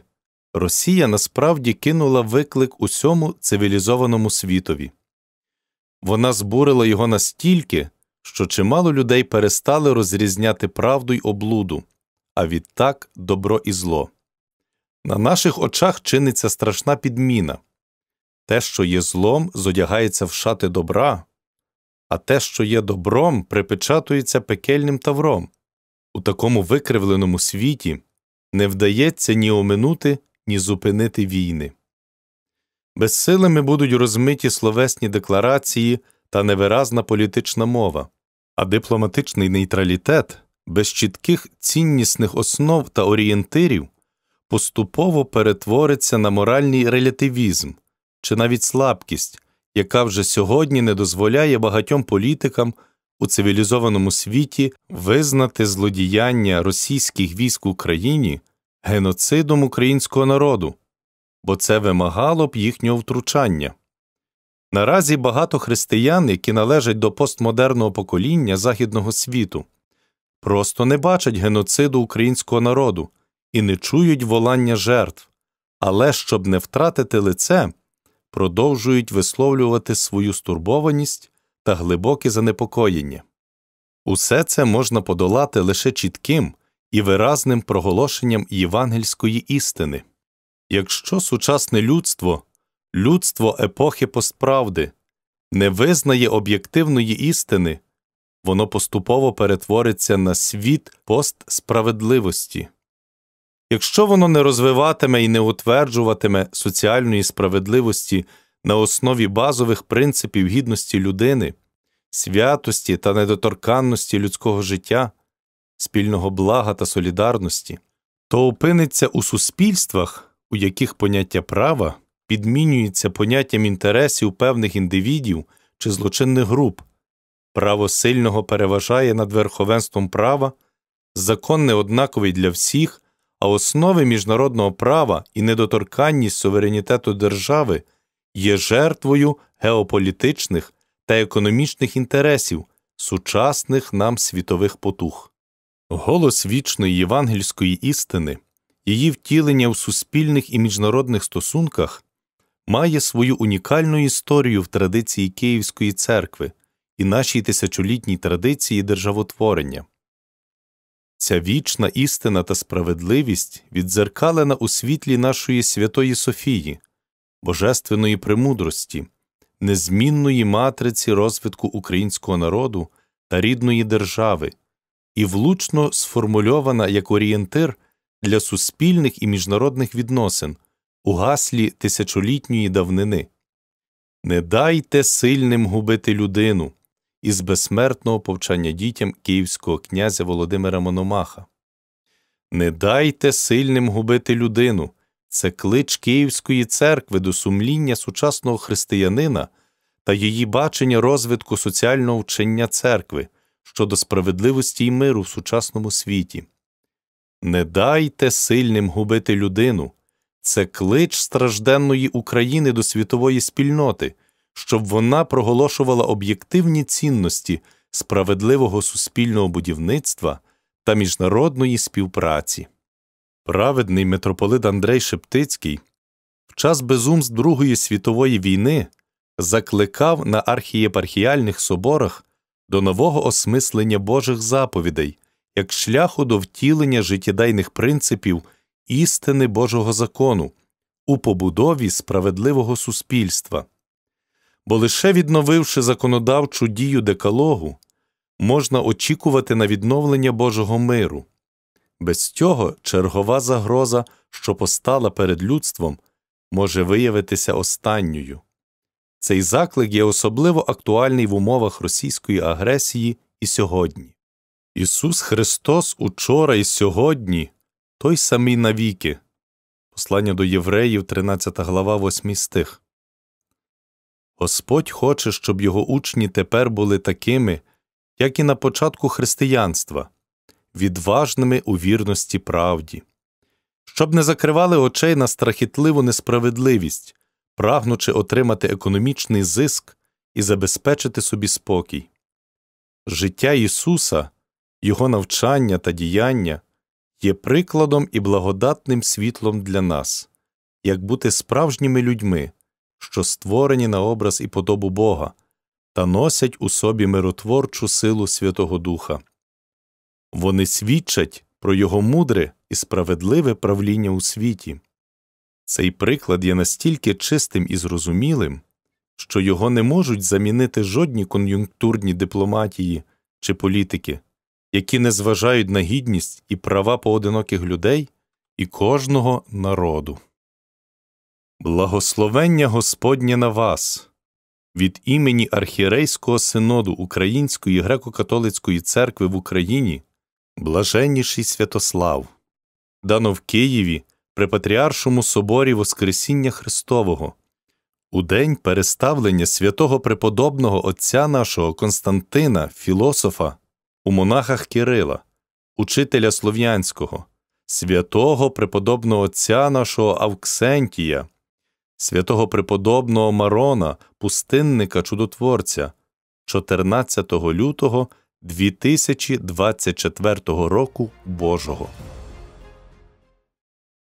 Росія насправді кинула виклик усьому цивілізованому світові. Вона збурила його настільки, що чимало людей перестали розрізняти правду й облуду, а відтак добро і зло. На наших очах чиниться страшна підміна те, що є злом, зодягається в шати добра, а те, що є добром, припечатується пекельним тавром. У такому викривленому світі не вдається ні оминути, ні зупинити війни. Безсилими будуть розмиті словесні декларації та невиразна політична мова. А дипломатичний нейтралітет без чітких ціннісних основ та орієнтирів поступово перетвориться на моральний релятивізм чи навіть слабкість, яка вже сьогодні не дозволяє багатьом політикам у цивілізованому світі визнати злодіяння російських військ в Україні геноцидом українського народу, бо це вимагало б їхнього втручання. Наразі багато християн, які належать до постмодерного покоління Західного світу, просто не бачать геноциду українського народу і не чують волання жертв, але щоб не втратити лице, продовжують висловлювати свою стурбованість та глибоке занепокоєння. Усе це можна подолати лише чітким і виразним проголошенням євангельської істини. Якщо сучасне людство Людство епохи постправди не визнає об'єктивної істини, воно поступово перетвориться на світ постсправедливості. Якщо воно не розвиватиме і не утверджуватиме соціальної справедливості на основі базових принципів гідності людини, святості та недоторканності людського життя, спільного блага та солідарності, то опиниться у суспільствах, у яких поняття права підмінюється поняттям інтересів певних індивідів чи злочинних груп, право сильного переважає над верховенством права, закон не однаковий для всіх, а основи міжнародного права і недоторканність суверенітету держави є жертвою геополітичних та економічних інтересів сучасних нам світових потуг, Голос вічної євангельської істини, її втілення в суспільних і міжнародних стосунках має свою унікальну історію в традиції Київської церкви і нашій тисячолітній традиції державотворення. Ця вічна істина та справедливість відзеркалена у світлі нашої Святої Софії, божественної премудрості, незмінної матриці розвитку українського народу та рідної держави і влучно сформульована як орієнтир для суспільних і міжнародних відносин у гаслі тисячолітньої давнини Не дайте сильним губити людину із безсмертного повчання дітям київського князя Володимира Мономаха. Не дайте сильним губити людину. Це клич Київської церкви до сумління сучасного християнина та її бачення розвитку соціального вчення церкви щодо справедливості і миру в сучасному світі. Не дайте сильним губити людину це клич стражденної України до світової спільноти, щоб вона проголошувала об'єктивні цінності справедливого суспільного будівництва та міжнародної співпраці. Праведний митрополит Андрей Шептицький в час безумств Другої світової війни закликав на архієпархіальних соборах до нового осмислення Божих заповідей як шляху до втілення життєдайних принципів істини Божого закону у побудові справедливого суспільства. Бо лише відновивши законодавчу дію декалогу, можна очікувати на відновлення Божого миру. Без цього чергова загроза, що постала перед людством, може виявитися останньою. Цей заклик є особливо актуальний в умовах російської агресії і сьогодні. Ісус Христос учора і сьогодні той самий навіки. Послання до Євреїв, 13 глава, 8 стих. Господь хоче, щоб його учні тепер були такими, як і на початку християнства, відважними у вірності правді, щоб не закривали очей на страхітливу несправедливість, прагнучи отримати економічний зиск і забезпечити собі спокій. Життя Ісуса, Його навчання та діяння є прикладом і благодатним світлом для нас, як бути справжніми людьми, що створені на образ і подобу Бога та носять у собі миротворчу силу Святого Духа. Вони свідчать про його мудре і справедливе правління у світі. Цей приклад є настільки чистим і зрозумілим, що його не можуть замінити жодні кон'юнктурні дипломатії чи політики які не зважають на гідність і права поодиноких людей і кожного народу. Благословення Господнє на вас від імені Архірейського синоду Української греко-католицької церкви в Україні, блаженніший Святослав, дано в Києві при Патріаршому соборі Воскресіння Христового, у день переставлення святого преподобного Отця нашого Константина, філософа у монахах Кирила, учителя слов'янського, святого преподобного отця нашого Авксентія, святого преподобного Марона, пустинника чудотворця, 14 лютого 2024 року Божого.